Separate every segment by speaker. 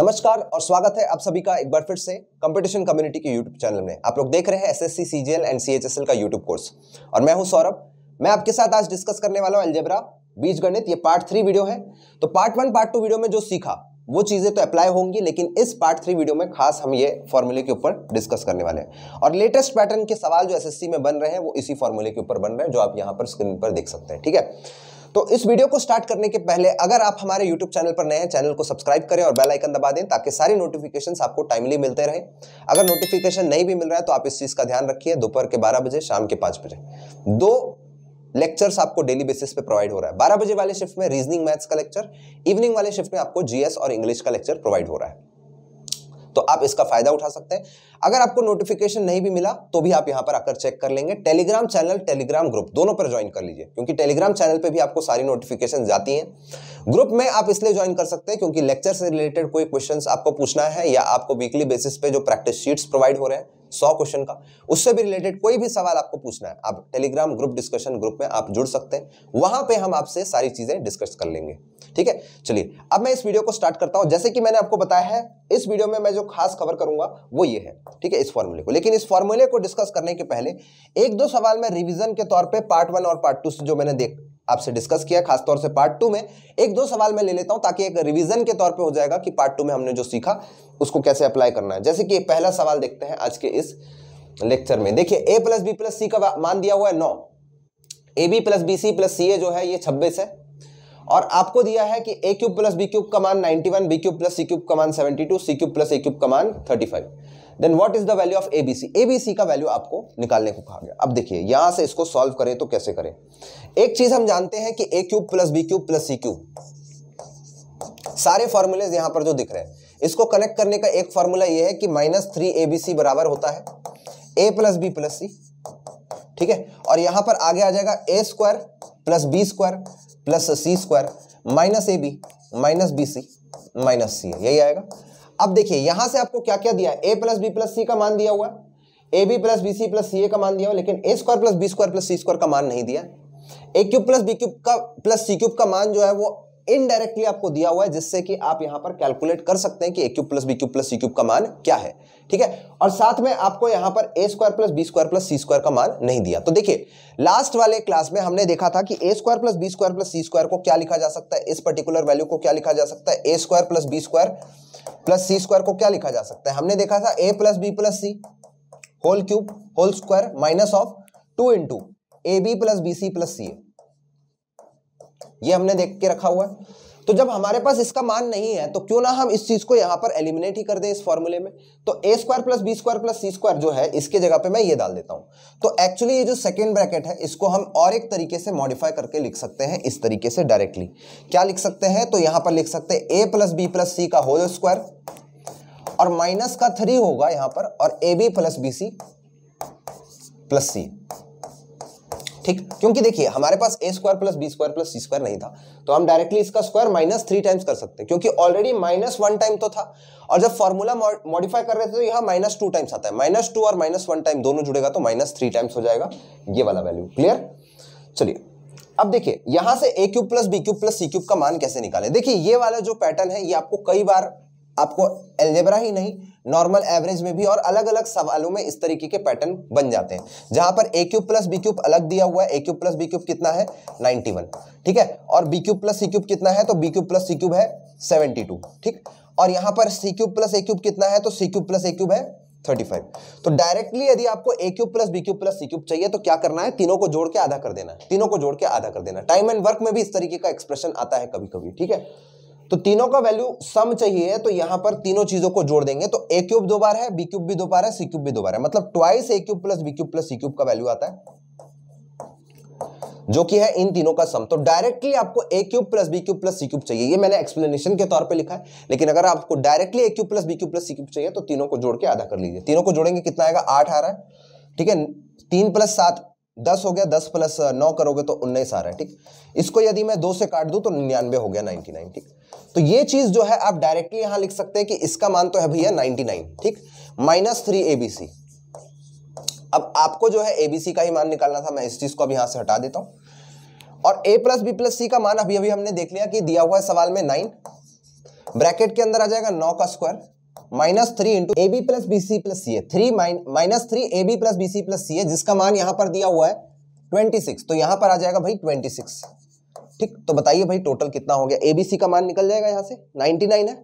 Speaker 1: नमस्कार और स्वागत है आप सभी का एक बार फिर से कंपटीशन कम्युनिटी के यूट्यूब चैनल में आप लोग देख रहे हैं एसएससी सीजीएल एंड सीएचएसएल का यूट्यूब कोर्स और मैं हूं सौरभ मैं आपके साथ आज डिस्कस करने वाला हूं अलजेब्रा बीज गणित ये पार्ट थ्री वीडियो है तो part one part two video में जो सीखा वो चीज़ें तो अप्लाई होंगी लेकिन इस पार्ट थ्री वीडियो में खास हम ये फॉर्मूले के ऊपर डिस्कस करने वाले हैं और लेटेस्ट पैटर्न के सवाल जो एसएससी में बन रहे हैं वो इसी फॉर्मूले के ऊपर बन रहे हैं जो आप यहाँ पर स्क्रीन पर देख सकते हैं ठीक है तो इस वीडियो को स्टार्ट करने के पहले अगर आप हमारे यूट्यूब चैनल पर नए हैं चैनल को सब्सक्राइब करें और बेल आइकन दबा दें ताकि सारी नोटिफिकेशन आपको टाइमली मिलते रहें अगर नोटिफिकेशन नहीं भी मिल रहा है तो आप इस चीज़ का ध्यान रखिए दोपहर के बारह बजे शाम के पांच बजे दो लेक्चर्स आपको डेली बेसिस पे प्रोवाइड हो रहा है बारह बजे वाले शिफ्ट में रीजनिंग मैथ्स का लेक्चर इवनिंग वाले शिफ्ट में आपको जीएस और इंग्लिश का लेक्चर प्रोवाइड हो रहा है तो आप इसका फायदा उठा सकते हैं अगर आपको नोटिफिकेशन नहीं भी मिला तो भी आप यहां पर आकर चेक कर लेंगे टेलीग्राम चैनल टेलीग्राम ग्रुप दोनों पर ज्वाइन कर लीजिए क्योंकि टेलीग्राम चैनल पर भी आपको सारी नोटिफिकेशन जाती है ग्रुप में आप इसलिए ज्वाइन कर सकते हैं क्योंकि लेक्चर से रिलेटेड कोई क्वेश्चन आपको पूछना है या आपको वीकली बेसिस पे जो प्रैक्टिस शीट्स प्रोवाइड हो रहे हैं सौ क्वेश्चन का उससे भी रिलेटेड कोई भी सवाल आपको पूछना है आप टेलीग्राम ग्रुप डिस्कशन ग्रुप में आप जुड़ सकते हैं वहां पे हम आपसे सारी चीजें डिस्कस कर लेंगे ठीक है चलिए अब मैं इस वीडियो को स्टार्ट करता हूं जैसे कि मैंने आपको बताया है इस वीडियो में मैं जो खास कवर करूंगा वो ये है ठीक है इस फॉर्मूले को लेकिन इस फॉर्मूले को डिस्कस करने के पहले एक दो सवाल मैं रिविजन के तौर पर पार्ट वन और पार्ट टू से जो मैंने देख आपसे डिस्कस किया खासतौर से पार्ट टू में एक दो सवाल मैं ले लेता हूं ताकि एक रिवीजन के तौर पे हो जाएगा कि पार्ट टू में हमने जो सीखा उसको कैसे अप्लाई करना है जैसे कि पहला सवाल देखते हैं आज के इस लेक्चर में देखिए ए प्लस बी प्लस सी का मान दिया हुआ है नौ A B plus B C plus C A जो है ये छब्बीस है और आपको दिया है कि ए क्यूब प्लस बी क्यूब का मान ninety one B cube plus सी क्यूब का मान seventy two C cube plus A cube का मान thirty five then what is the value of ABC ABC का वैल्यू आपको निकालने को कहा गया अब देखिए यहां से इसको सॉल्व करें तो कैसे करें एक चीज हम जानते हैं कि ए cube plus B cube plus सी क्यूब सारे फॉर्मूले यहां पर जो दिख रहे हैं इसको कनेक्ट करने का एक फॉर्मूला यह है कि minus three A B C बराबर होता है ए प्लस बी प्लस सी ठीक है और यहां पर आगे आ जाएगा ए square plus B square plus C square minus A B minus B C minus C A आएगा अब देखिए यहां से आपको क्या क्या दिया ए प्लस बी प्लस सी का मान दिया हुआ A B plus B C plus C A का मान दिया हुआ लेकिन A square plus B square plus C square का मान नहीं दिया A cube plus B cube का प्लस सी क्यूब का मान जो है वो इनडायरेक्टली आपको दिया हुआ है जिससे कि आप यहां पर कैलकुलेट कर सकते हैं कि ए cube plus B cube plus सी क्यूब का मान क्या है ठीक है और साथ में आपको यहां पर A square plus B square plus C square का मान नहीं दिया तो देखिए लास्ट वाले क्लास में हमने देखा था कि ए square plus B square plus सी स्क्वायर को क्या लिखा जा सकता है इस पर्टिकुलर वैल्यू को क्या लिखा जा सकता है ए square plus B square plus सी स्क्वायर को क्या लिखा जा सकता है हमने देखा था A plus B plus C whole cube whole square minus of two into A B plus B C plus C A ये हमने देख के रखा हुआ है तो जब हमारे पास इसका मान नहीं है तो क्यों ना हम इस चीज को यहां पर एलिमिनेट ही कर दें इस फॉर्मूले में तो ए square plus B square plus सी स्क्वायर जो है इसके जगह पे मैं ये डाल देता हूं तो एक्चुअली ये जो सेकेंड ब्रैकेट है इसको हम और एक तरीके से मॉडिफाई करके लिख सकते हैं इस तरीके से डायरेक्टली क्या लिख सकते हैं तो यहां पर लिख सकते हैं ए प्लस बी प्लस सी का होल स्क्वायर और माइनस का थ्री होगा यहां पर और A B plus B C plus सी ठीक क्योंकि देखिए हमारे पास ए square plus B square plus सी स्क्वायर नहीं था तो हम डायरेक्टली इसका स्क्वायर माइनस थ्री टाइम्स कर सकते हैं क्योंकि ऑलरेडी माइनस वन टाइम तो था और जब फॉर्मूला मॉडिफाई कर रहे थे तो यहाँ माइनस टू टाइम्स आता है माइनस टू और माइनस वन टाइम दोनों जुड़ेगा तो माइनस थ्री टाइम्स हो जाएगा ये वाला वैल्यू क्लियर चलिए अब देखिए यहां से A cube plus B cube plus C cube का मान कैसे निकाले देखिए ये वाला जो पैटर्न है ये आपको कई बार आपको एल्जेब्रा ही नहीं नॉर्मल एवरेज में भी और अलग अलग सवालों में इस तरीके के पैटर्न बन जाते हैं जहां पर ए क्यूब प्लस बी क्यूब अलग दिया हुआ है ए क्यूब प्लस बी क्यूब कितना है 91 ठीक है और बी क्यूब प्लस सी क्यूब कितना है तो बी क्यूब प्लस सी क्यूब है 72 ठीक और यहां पर C cube plus A cube कितना है तो C cube plus A cube है 35 तो डायरेक्टली यदि आपको A cube plus B cube plus C cube चाहिए तो क्या करना है तीनों को जोड़ के आधा कर देना तीनों को जोड़ के आधा कर देना टाइम एंड वर्क में भी इस तरीके का एक्सप्रेशन आता है कभी कभी ठीक है तो तीनों का वैल्यू सम चाहिए तो यहां पर तीनों चीजों को जोड़ देंगे तो ए क्यूब दो बार है बी क्यूब भी दो बार है सी क्यूब भी दो बार है मतलब twice A cube plus B cube plus C cube का वैल्यू आता है जो कि है इन तीनों का सम तो डायरेक्टली आपको A cube plus B cube plus C cube चाहिए ये मैंने एक्सप्लेनेशन के तौर पे लिखा है लेकिन अगर आपको directly A cube plus B cube plus C cube चाहिए तो तीनों को जोड़ के आधा कर लीजिए तीनों को जोड़ेंगे कितना आएगा आठ आ रहा है ठीक है तीन प्लस सात दस हो गया दस प्लस नौ करोगे तो उन्नीस आ रहा है ठीक इसको यदि मैं दो से काट दू तो निन्यानवे हो गया नाइनटी नाइन ठीक तो ये चीज जो है आप डायरेक्टली यहां लिख सकते हैं कि इसका मान तो है भैया 99 ठीक माइनस थ्री एबीसी अब आपको जो है एबीसी का ही मान निकालना था मैं इस चीज को अब यहां से हटा देता हूं और ए प्लस बी प्लस सी का मान अभी अभी हमने देख लिया कि दिया हुआ है सवाल में नाइन ब्रैकेट के अंदर आ जाएगा नौ का square minus three into A B plus B C plus C A three minus three A B plus B C plus C A जिसका मान यहां पर दिया हुआ है ट्वेंटी सिक्स तो यहां पर आ जाएगा भाई ट्वेंटी सिक्स ठीक तो बताइए भाई टोटल कितना हो गया एबीसी का मान निकल जाएगा यहाँ से 99 है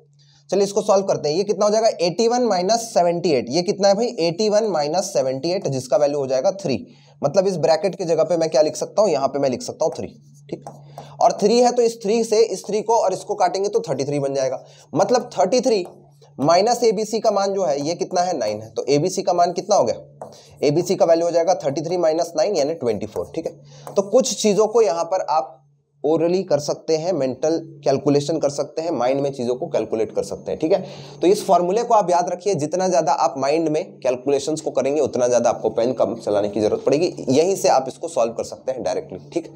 Speaker 1: चलिए इसको सॉल्व करते हैं ये कितना हो जाएगा 81 वन माइनस सेवेंटी ये कितना है भाई 81 वन माइनस सेवेंटी जिसका वैल्यू हो जाएगा थ्री मतलब इस ब्रैकेट की जगह पे मैं क्या लिख सकता हूँ यहाँ पे मैं लिख सकता हूँ थ्री ठीक और थ्री है तो इस थ्री से इस थ्री को और इसको काटेंगे तो थर्टी थ्री बन जाएगा मतलब थर्टी थ्री माइनस एबीसी का मान जो है ये कितना है नाइन है तो एबीसी का मान कितना हो गया एबीसी का वैल्यू हो जाएगा थर्टी थ्री माइनस नाइन यानी ट्वेंटी फोर ठीक है तो कुछ चीज़ों को यहाँ पर आप ओरली कर सकते हैं मेंटल कैलकुलेशन कर सकते हैं माइंड में चीज़ों को कैलकुलेट कर सकते हैं ठीक है तो इस फॉर्मूले को आप याद रखिए जितना ज़्यादा आप माइंड में कैलकुलेशंस को करेंगे उतना ज़्यादा आपको पेन कम चलाने की ज़रूरत पड़ेगी यहीं से आप इसको सॉल्व कर सकते हैं डायरेक्टली ठीक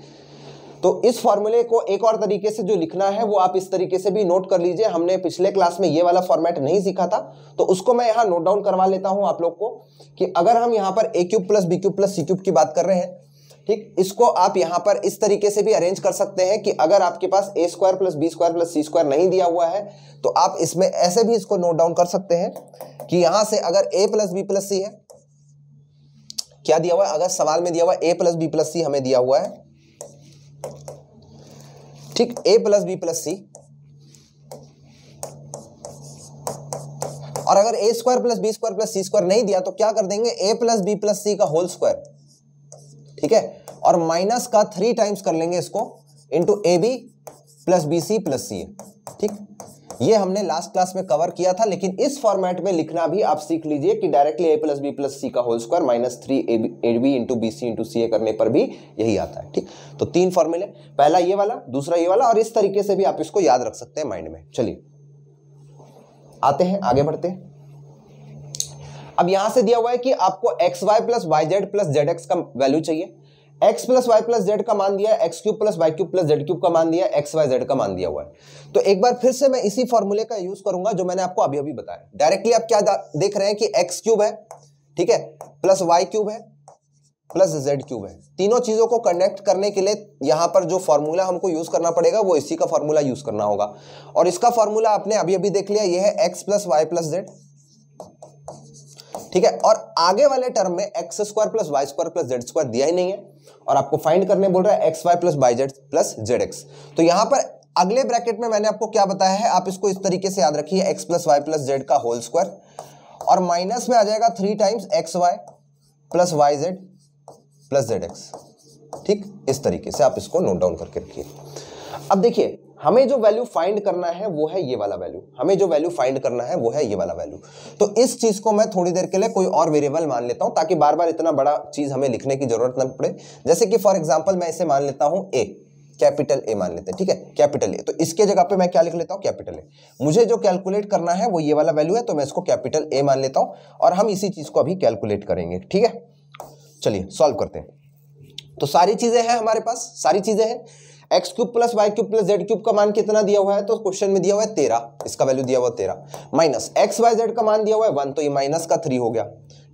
Speaker 1: तो इस फॉर्मूले को एक और तरीके से जो लिखना है वो आप इस तरीके से भी नोट कर लीजिए हमने पिछले क्लास में ये वाला फॉर्मेट नहीं सीखा था तो उसको मैं यहाँ नोट डाउन करवा लेता हूँ आप लोग को कि अगर हम यहाँ पर ए cube plus B cube plus सी क्यूब की बात कर रहे हैं ठीक इसको आप यहां पर इस तरीके से भी अरेंज कर सकते हैं कि अगर आपके पास ए square plus B square plus सी स्क्वायर नहीं दिया हुआ है तो आप इसमें ऐसे भी इसको नोट डाउन कर सकते हैं कि यहां से अगर a plus B plus c है क्या दिया हुआ है अगर सवाल में दिया हुआ a plus B plus c हमें दिया हुआ है ठीक a plus B plus c और अगर a square plus B square plus C square नहीं दिया तो क्या कर देंगे ए प्लस बी प्लस सी का होल स्क्वायर ठीक है और माइनस का थ्री टाइम्स कर लेंगे इसको into A B plus B C plus सी ठीक ये हमने लास्ट क्लास में कवर किया था लेकिन इस फॉर्मेट में लिखना भी आप सीख लीजिए कि directly a plus B plus सी का whole square minus three A b into b c into c a करने पर भी यही आता है ठीक तो तीन फॉर्मूले पहला ये वाला दूसरा ये वाला और इस तरीके से भी आप इसको याद रख सकते हैं माइंड में चलिए आते हैं आगे बढ़ते हैं अब यहां से दिया हुआ है कि आपको x y plus y z plus z x का वैल्यू चाहिए x plus y plus z का मान दिया x cube plus y cube plus z cube का मान दिया एक्स वाई जेड का मान दिया हुआ है तो एक बार फिर से मैं इसी फॉर्मूले का यूज करूंगा जो मैंने आपको अभी अभी बताया डायरेक्टली आप क्या देख रहे हैं कि एक्स क्यूब है ठीक है प्लस वाई क्यूब है प्लस जेड क्यूब है तीनों चीज़ों को कनेक्ट करने के लिए यहां पर जो फॉर्मूला हमको यूज़ करना पड़ेगा वो इसी का फॉर्मूला यूज़ करना होगा और इसका फॉर्मूला आपने अभी अभी देख लिया ये है x plus y plus z ठीक है और आगे वाले टर्म में x square plus y square plus z square दिया ही नहीं है और आपको फाइंड करने बोल रहा है x y plus y z plus z x तो यहां पर अगले ब्रैकेट में मैंने आपको क्या बताया है आप इसको इस तरीके से याद रखिए x plus y plus z का होल स्क्वायर और माइनस में आ जाएगा three times x y plus y z plus z x ठीक इस तरीके से आप इसको नोट डाउन करके रखिए अब देखिए हमें जो वैल्यू फाइंड करना है वो है ये वाला वैल्यू हमें जो वैल्यू फाइंड करना है वो है ये वाला वैल्यू तो इस चीज को मैं थोड़ी देर के लिए कोई और वेरिएबल मान लेता हूं ताकि बार बार इतना बड़ा चीज हमें लिखने की जरूरत न पड़े जैसे कि फॉर एग्जाम्पल मैं इसे मान लेता हूं ए कैपिटल ए मान लेते हैं ठीक है कैपिटल ए तो इसके जगह पे मैं क्या लिख लेता हूँ कैपिटल ए मुझे जो कैलकुलेट करना है वो ये वाला वैल्यू है तो मैं इसको कैपिटल ए मान लेता हूँ और हम इसी चीज़ को अभी कैलकुलेट करेंगे ठीक है चलिए सॉल्व करते हैं तो सारी चीज़ें हैं हमारे पास सारी चीज़ें हैं x cube plus y cube plus z cube का मान कितना दिया हुआ है तो क्वेश्चन में दिया हुआ है तेरह इसका वैल्यू दिया हुआ तेरह माइनस एक्स वाई जेड का मान दिया हुआ है वन तो ये माइनस का थ्री हो गया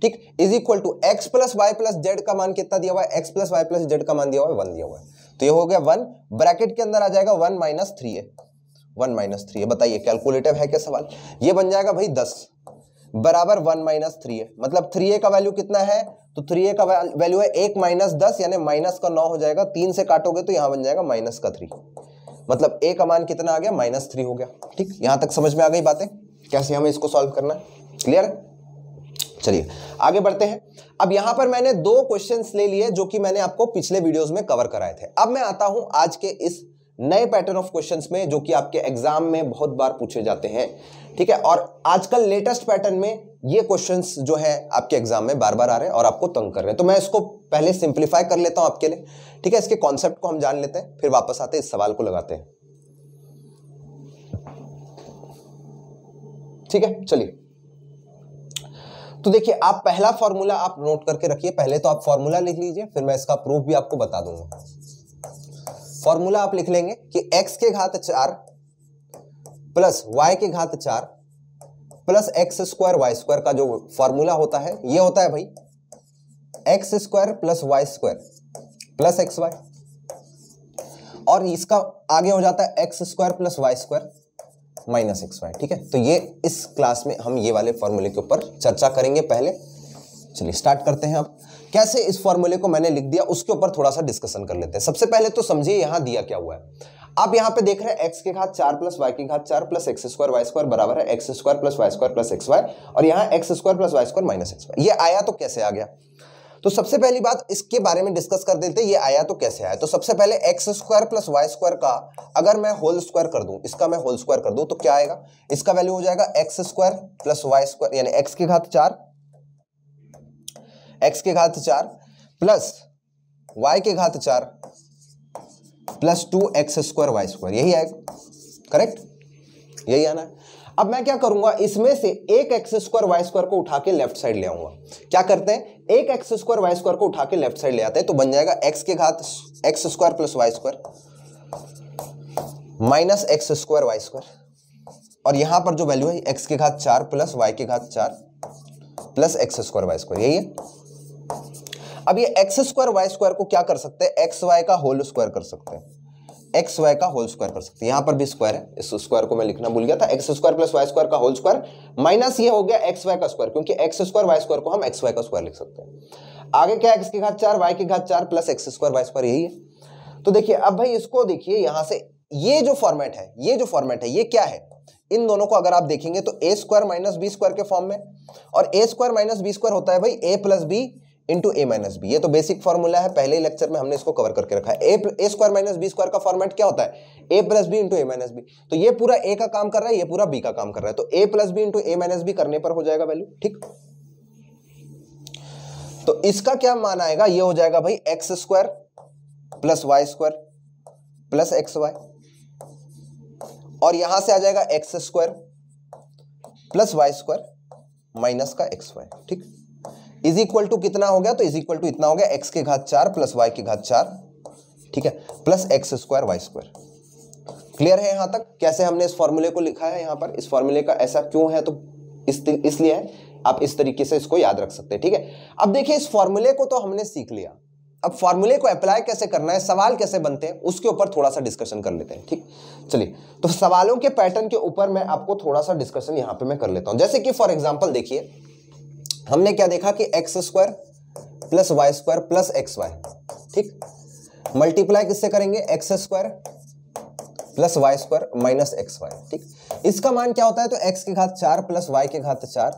Speaker 1: ठीक is equal to x plus y plus z का मान कितना दिया हुआ है x plus y plus z का मान दिया हुआ है वन दिया हुआ है तो ये हो गया वन ब्रैकेट के अंदर आ जाएगा वन माइनस थ्री है वन माइनस थ्री है बताइए कैलकुलेटिव है क्या सवाल ये बन जाएगा भाई दस बराबर वन माइनस थ्री है मतलब थ्री ए का वैल्यू कितना है तो थ्री ए का वैल्यू है एक माइनस दस यानी माइनस का नौ हो जाएगा तीन से काटोगे तो यहां बन जाएगा माइनस का थ्री मतलब ए का मान कितना आ गया माइनस थ्री हो गया ठीक यहां तक समझ में आ गई बातें कैसे हमें इसको सॉल्व करना है क्लियर चलिए आगे बढ़ते हैं अब यहां पर मैंने दो क्वेश्चंस ले लिए जो कि मैंने आपको पिछले वीडियोस में कवर कराए थे अब मैं आता हूं आज के इस नए पैटर्न ऑफ क्वेश्चन में जो कि आपके एग्जाम में बहुत बार पूछे जाते हैं ठीक है और आजकल लेटेस्ट पैटर्न में ये क्वेश्चंस जो है आपके एग्जाम में बार बार आ रहे हैं और आपको तंग कर रहे हैं तो मैं इसको पहले सिंप्लीफाई कर लेता हूं आपके लिए ठीक है इसके कॉन्सेप्ट को हम जान लेते हैं फिर वापस आते हैं इस सवाल को लगाते हैं ठीक है चलिए तो देखिए आप पहला फॉर्मूला आप नोट करके रखिए पहले तो आप फॉर्मूला लिख लीजिए फिर मैं इसका प्रूफ भी आपको बता दूंगा फॉर्मूला आप लिख लेंगे कि x के घात चार प्लस y के घात चार plus x square y square का जो फॉर्मूला होता है ये होता है भाई x square plus y square plus x y और इसका आगे हो जाता है x square plus y square minus x y ठीक है तो ये इस क्लास में हम ये वाले फॉर्मूले के ऊपर चर्चा करेंगे पहले चलिए स्टार्ट करते हैं अब कैसे इस फॉर्मूले को मैंने लिख दिया उसके ऊपर थोड़ा सा डिस्कशन कर लेते हैं सबसे पहले तो समझिए यहां दिया क्या हुआ है आप यहां पे देख रहे हैं एक्स के घात चार प्लस वाई के घात चार plus x square y square बराबर है x square plus y square plus x y और यहां x square plus y square minus x y ये आया तो कैसे आ गया तो सबसे पहली बात इसके बारे में डिस्कस कर देते ये आया तो कैसे आया तो सबसे पहले x square plus y square का अगर मैं होल स्क्वायर कर दूं इसका मैं होल स्क्वायर कर दूं तो क्या आएगा इसका वैल्यू हो जाएगा x square plus y square यानी एक्स के घात चार एक्स के घात चार प्लस वाई के घात चार plus two x square y square यही आएगा करेक्ट यही आना है अब मैं क्या करूंगा इसमें से एक एक्स स्क्वायर वाई स्क्वायर को उठा के लेफ्ट साइड ले आऊंगा क्या करते हैं एक एक्स स्क्वायर वाई स्क्वायर को उठा के लेफ्ट साइड ले आते हैं तो बन जाएगा एक्स के घात x square plus y square minus x square y square और यहां पर जो वैल्यू है एक्स के घात चार प्लस वाई के घात चार plus x square y square यही है अब ये एक्स स्क्वायर वाई स्क्वायर को क्या कर सकते हैं एक्स वाई का होल स्क्वायर कर सकते हैं एक्स वाई का होल स्क्वायर कर सकते हैं यहां पर भी स्क्वायर है इस स्क्वायर को मैं लिखना भूल गया था x square plus y square का होल स्क्वायर माइनस ये हो गया एक्स वाई का स्क्वायर क्योंकि एक्स स्क्वायर वाई स्क्वायर को हम एक्स वाई का स्क्वायर लिख सकते हैं आगे क्या एक्स की घात चार वाई की घात चार plus x square y square यही है तो देखिए अब भाई इसको देखिए यहां से ये जो फॉर्मेट है ये जो फॉर्मेट है ये क्या है इन दोनों को अगर आप देखेंगे तो ए स्क्वायर माइनस बी स्क्वायर के फॉर्म में और a square minus b square होता है भाई a plus b into a minus b ये तो बेसिक फॉर्मूला है पहले लेक्चर में हमने इसको कवर करके रखा है a a square minus b square का फॉर्मेट क्या होता है ए plus b into a minus b तो ये पूरा ए का काम कर रहा है ये पूरा बी का काम कर रहा है तो a plus b into a minus b करने पर हो जाएगा वैल्यू ठीक तो इसका क्या मान आएगा ये हो जाएगा भाई x square plus y square plus x y और यहां से आ जाएगा x square plus y square minus का एक्स वाई ठीक इज इक्वल टू कितना हो गया तो इज इक्वल टू इतना हो गया एक्स के घात चार प्लस वाई के घात चार ठीक है plus x square y square clear है यहां तक कैसे हमने इस फॉर्मूले को लिखा है यहां पर इस फॉर्मूले का ऐसा क्यों है तो इस इसलिए है आप इस तरीके से इसको याद रख सकते हैं ठीक है अब देखिए इस फॉर्मूले को तो हमने सीख लिया अब फॉर्मूले को अप्लाई कैसे करना है सवाल कैसे बनते हैं उसके ऊपर थोड़ा सा डिस्कशन कर लेते हैं ठीक चलिए तो सवालों के पैटर्न के ऊपर मैं आपको थोड़ा सा डिस्कशन यहां पे मैं कर लेता हूं जैसे कि फॉर एग्जाम्पल देखिए हमने क्या देखा कि x square plus y square plus x y ठीक मल्टीप्लाई किससे करेंगे x square plus y square minus x y ठीक इसका मान क्या होता है तो एक्स के घात चार प्लस वाई के घात चार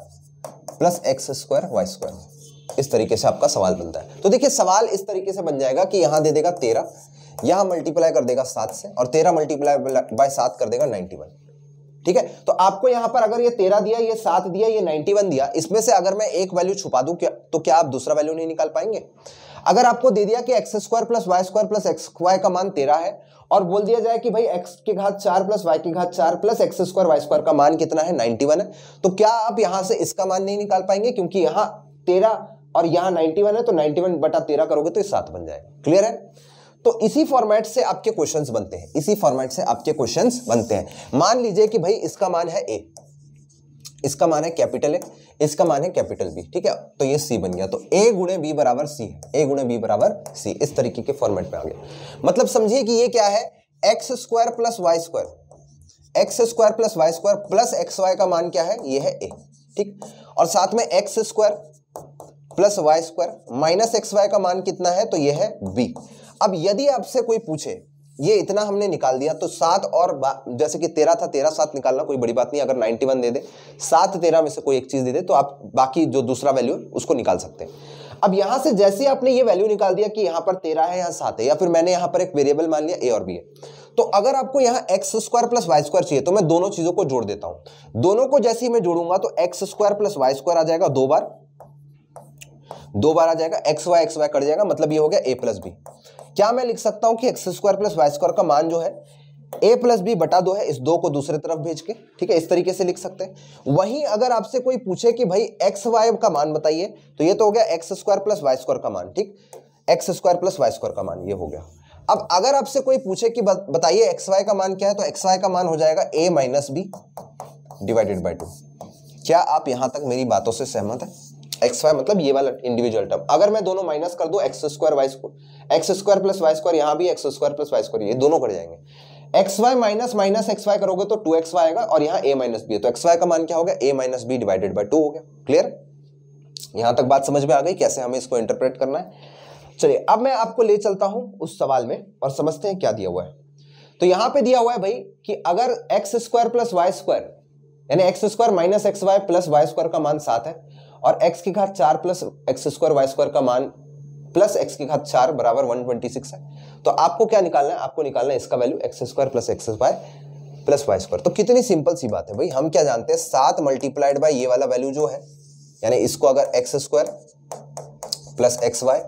Speaker 1: plus x square y square इस तरीके से आपका सवाल बनता है तो देखिए सवाल इस तरीके से बन जाएगा कि यहां दे देगा तेरह यहां मल्टीप्लाई कर देगा सात से और तेरह मल्टीप्लाई बाय सात कर देगा नाइन्टी वन ठीक है तो आपको यहां पर अगर ये तेरह दिया ये सात दिया ये नाइनटी वन दिया इसमें से अगर मैं एक वैल्यू छुपा दूं क्या तो क्या आप दूसरा वैल्यू नहीं निकाल पाएंगे अगर आपको दे दिया कि x square plus y square plus x y का मान तेरह है और बोल दिया जाए कि भाई एक्स की घात चार प्लस वाई की घात चार plus x square y square का मान कितना है नाइनटी वन है तो क्या आप यहां से इसका मान नहीं निकाल पाएंगे क्योंकि यहां तेरह और यहां नाइनटी वन है तो नाइनटी वन बटा तेरह करोगे तो ये सात बन जाएगा क्लियर है तो इसी फॉर्मेट से आपके क्वेश्चन बनते हैं इसी फॉर्मेट से आपके क्वेश्चन बनते हैं मान लीजिए कि भाई इसका मान है ए इसका मान है कैपिटल ए इसका मान है कैपिटल बी ठीक है तो ये सी बन गया तो ए गुणे बी बराबर सी है ए गुणे बी बराबर सी इस तरीके के फॉर्मेट में आ गया मतलब समझिए कि ये क्या है x square plus y square x square plus y square plus x y का मान क्या है ये है ए ठीक और साथ में x square plus y square minus x y का मान कितना है तो यह है बी अब यदि आपसे कोई पूछे ये इतना हमने निकाल दिया तो सात और जैसे कि तेरह था तेरह सात निकालना कोई बड़ी बात नहीं अगर नाइन्टी वन दे दे सात तेरह में से कोई एक चीज़ दे दे तो आप बाकी जो दूसरा वैल्यू है उसको निकाल सकते हैं अब यहां से जैसे आपने ये वैल्यू निकाल दिया कि यहां पर तेरह है यहां सात है या फिर मैंने यहां पर एक वेरिएबल मान लिया ए और बी है तो अगर आपको यहां x square plus y square चाहिए तो मैं दोनों चीज़ों को जोड़ देता हूं दोनों को जैसे ही मैं जोड़ूंगा तो x square plus y square आ जाएगा दो बार दो बार आ जाएगा x y x y cut जाएगा मतलब ये हो गया ए प्लस बी क्या मैं लिख सकता हूं कि x square plus y square का मान जो है ए प्लस बी बटा दो है इस दो को दूसरे तरफ भेज के ठीक है इस तरीके से लिख सकते हैं वहीं अगर आपसे कोई पूछे कि भाई एक्स वाई का मान बताइए तो ये तो हो गया x square plus y square का मान ठीक x square plus y square का मान ये हो गया अब अगर आपसे कोई पूछे कि बताइए एक्स वाई का मान क्या है तो एक्स वाई का मान हो जाएगा a minus b divided by two क्या आप यहां तक मेरी बातों से सहमत है एक्स वाई मतलब ये वाला इंडिविजुअल टर्म अगर मैं दोनों माइनस कर दूं x square y square x square plus y square यहाँ भी x square plus y square ये दोनों कट जाएंगे x y minus minus x y करोगे तो टू एक्स वाई आएगा और यहाँ ए माइनस बी है तो एक्स वाई का मान क्या हो गया a minus b divided by two हो गया क्लियर यहाँ तक बात समझ में आ गई कैसे हमें इसको इंटरप्रेट करना है चलिए अब मैं आपको ले चलता हूँ उस सवाल में और समझते हैं क्या दिया हुआ है तो यहाँ पे दिया हुआ है भाई कि अगर x square plus y square यानी x square minus x y plus y square का मान सात है और x की घात चार plus x square y square का मान प्लस एक्स की घात चार बराबर वन ट्वेंटी सिक्स है तो आपको क्या निकालना है आपको निकालना है इसका value x square plus x square plus y square तो कितनी सिंपल सी बात है भाई हम क्या जानते हैं सात मल्टीप्लाइड बाई ये वाला वैल्यू जो है यानी इसको अगर x square plus x y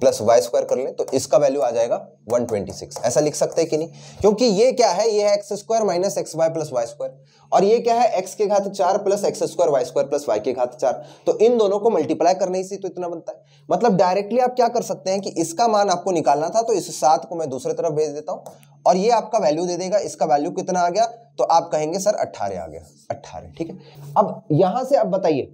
Speaker 1: plus y square कर लें तो इसका वैल्यू आ जाएगा 126 ऐसा लिख सकते हैं कि नहीं क्योंकि ये क्या है ये है x square minus x y plus y square और ये क्या है एक्स के घात चार plus x square y square plus y के घात चार तो इन दोनों को मल्टीप्लाई करने से तो इतना बनता है मतलब डायरेक्टली आप क्या कर सकते हैं कि इसका मान आपको निकालना था तो इस सात को मैं दूसरे तरफ भेज देता हूँ और ये आपका वैल्यू दे देगा इसका वैल्यू कितना आ गया तो आप कहेंगे सर अट्ठारह आ गया अट्ठारह ठीक है अब यहां से आप बताइए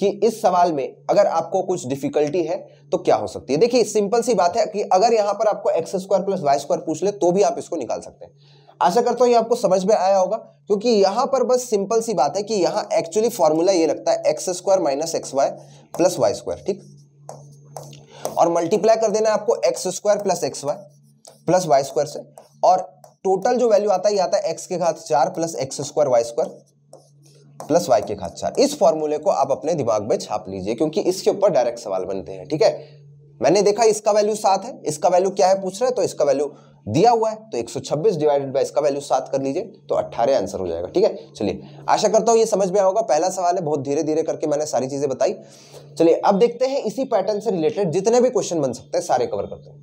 Speaker 1: कि इस सवाल में अगर आपको कुछ डिफिकल्टी है तो क्या हो सकती है देखिए सिंपल सी बात है कि अगर यहां पर आपको x square plus y square पूछ ले तो भी आप इसको निकाल सकते हैं आशा करता हूं ये आपको समझ में आया होगा क्योंकि यहां पर बस सिंपल सी बात है कि यहां एक्चुअली फॉर्मूला ये लगता है x square minus x y plus y square ठीक और मल्टीप्लाई कर देना आपको x square plus x y plus y square से और टोटल जो वैल्यू आता है ये आता है एक्स के घात चार plus x square y square plus y के घात चार इस फॉर्मूले को आप अपने दिमाग में छाप लीजिए क्योंकि इसके ऊपर डायरेक्ट सवाल बनते हैं ठीक है मैंने देखा इसका वैल्यू सात है इसका वैल्यू क्या है पूछ रहे हैं तो इसका वैल्यू दिया हुआ है तो 126 डिवाइडेड बाय इसका वैल्यू सात कर लीजिए तो 18 आंसर हो जाएगा ठीक है चलिए आशा करता हूँ ये समझ में होगा पहला सवाल है बहुत धीरे धीरे करके मैंने सारी चीज़ें बताई चलिए अब देखते हैं इसी पैटर्न से रिलेटेड जितने भी क्वेश्चन बन सकते हैं सारे कवर करते हैं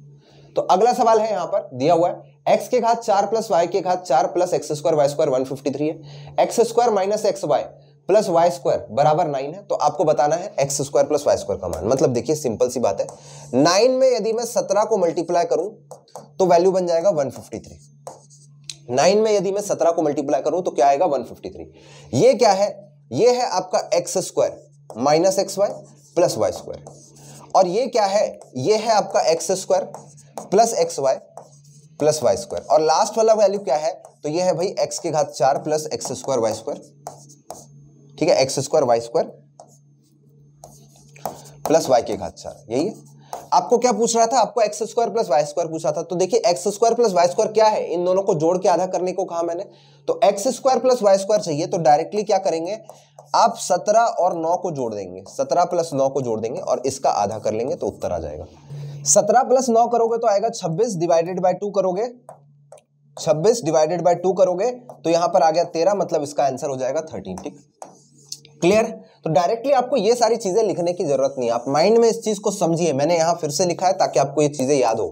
Speaker 1: तो अगला सवाल है यहां पर दिया हुआ है एक्स के घात चार प्लस वाई के घात चार plus x square y square one fifty three है x square minus x y plus y square बराबर नाइन है तो आपको बताना है x square plus y square का मान मतलब देखिए सिंपल सी बात है नाइन में यदि मैं सत्रह को मल्टीप्लाई करूं तो वैल्यू बन जाएगा वन फिफ्टी थ्री नाइन में यदि मैं सत्रह को मल्टीप्लाई करूं तो क्या आएगा वन फिफ्टी थ्री ये क्या है ये है आपका x square minus x y plus y square और ये क्या है ये है आपका x square plus x y plus y square और लास्ट वाला वैल्यू क्या है तो ये है भाई एक्स के घात चार plus x square y square ठीक है x square y square plus y के घात चार यही है आपको क्या पूछ रहा था आपको x square plus y square पूछा था तो देखिए x square plus y square क्या है इन दोनों को जोड़ के आधा करने को कहा मैंने तो x square plus y square चाहिए तो डायरेक्टली क्या करेंगे आप सत्रह और नौ को जोड़ देंगे सत्रह प्लस नौ को जोड़ देंगे और इसका आधा कर लेंगे तो उत्तर आ जाएगा सत्रह प्लस नौ करोगे तो आएगा छब्बीस डिवाइडेड बाय टू करोगे छब्बीस डिवाइडेड बाय टू करोगे तो यहां पर आ गया तेरह मतलब इसका आंसर हो जाएगा थर्टीन ठीक क्लियर तो डायरेक्टली आपको ये सारी चीज़ें लिखने की ज़रूरत नहीं है आप माइंड में इस चीज़ को समझिए मैंने यहां फिर से लिखा है ताकि आपको ये चीज़ें याद हो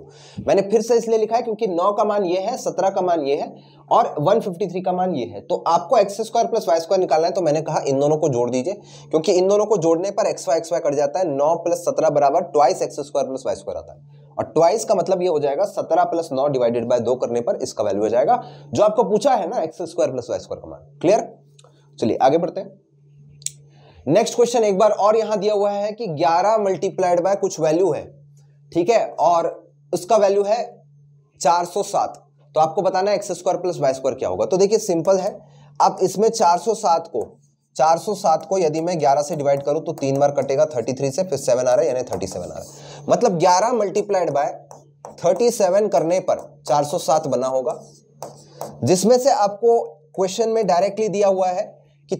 Speaker 1: मैंने फिर से इसलिए लिखा है क्योंकि नौ का मान ये है सत्रह का मान ये है और 153 का मान ये है तो आपको x square plus y square निकालना है तो मैंने कहा इन दोनों को जोड़ दीजिए क्योंकि इन दोनों को जोड़ने पर x y x y cut जाता है नौ प्लस सत्रह बराबर twice x square plus y square आता है और ट्वाइस का मतलब ये हो जाएगा सत्रह प्लस नौ डिवाइडेड बाय दो करने पर इसका वैल्यू हो जाएगा जो आपको पूछा है ना x square plus y square का मान क्लियर चलिए आगे बढ़ते हैं नेक्स्ट क्वेश्चन एक बार और यहां दिया हुआ है कि 11 मल्टीप्लाइड बाय कुछ वैल्यू है ठीक है और उसका वैल्यू है 407 तो आपको बताना है x square plus y square क्या होगा तो देखिए सिंपल है अब इसमें 407 को 407 को यदि मैं 11 से डिवाइड करूं तो तीन बार कटेगा 33 से फिर 7 आ रहा है यानी सेवन आ रहा है मतलब ग्यारह मल्टीप्लाइड बाय सेवन करने पर सात बना होगा जिसमें से आपको क्वेश्चन में डायरेक्टली दिया हुआ है कि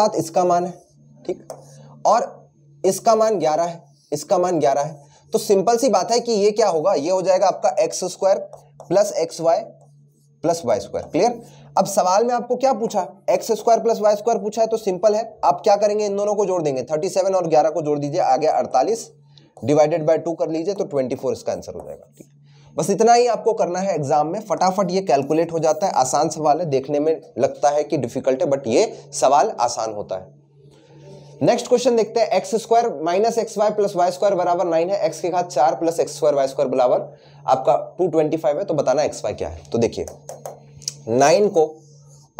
Speaker 1: सात इसका मान है ठीक और इसका मान ग्यारह है इसका मान ग्यारह है तो सिंपल सी बात है कि ये क्या होगा ये हो जाएगा आपका x square plus x y plus y square clear अब सवाल में आपको क्या पूछा x square plus y square पूछा है तो सिंपल है आप क्या करेंगे इन दोनों को जोड़ देंगे 37 और 11 को जोड़ दीजिए आ गया अड़तालीस डिवाइडेड बाई टू कर लीजिए तो 24 इसका आंसर हो जाएगा ठीक बस इतना ही आपको करना है एग्जाम में फटाफट ये कैलकुलेट हो जाता है आसान सवाल है देखने में लगता है कि डिफिकल्ट है बट ये सवाल आसान होता है नेक्स्ट क्वेश्चन देखते हैं x square minus x y plus y square बराबर नाइन है एक्स के घात चार plus x square y square बराबर आपका टू ट्वेंटी फाइव है तो बताना एक्स वाई क्या है तो देखिए नाइन को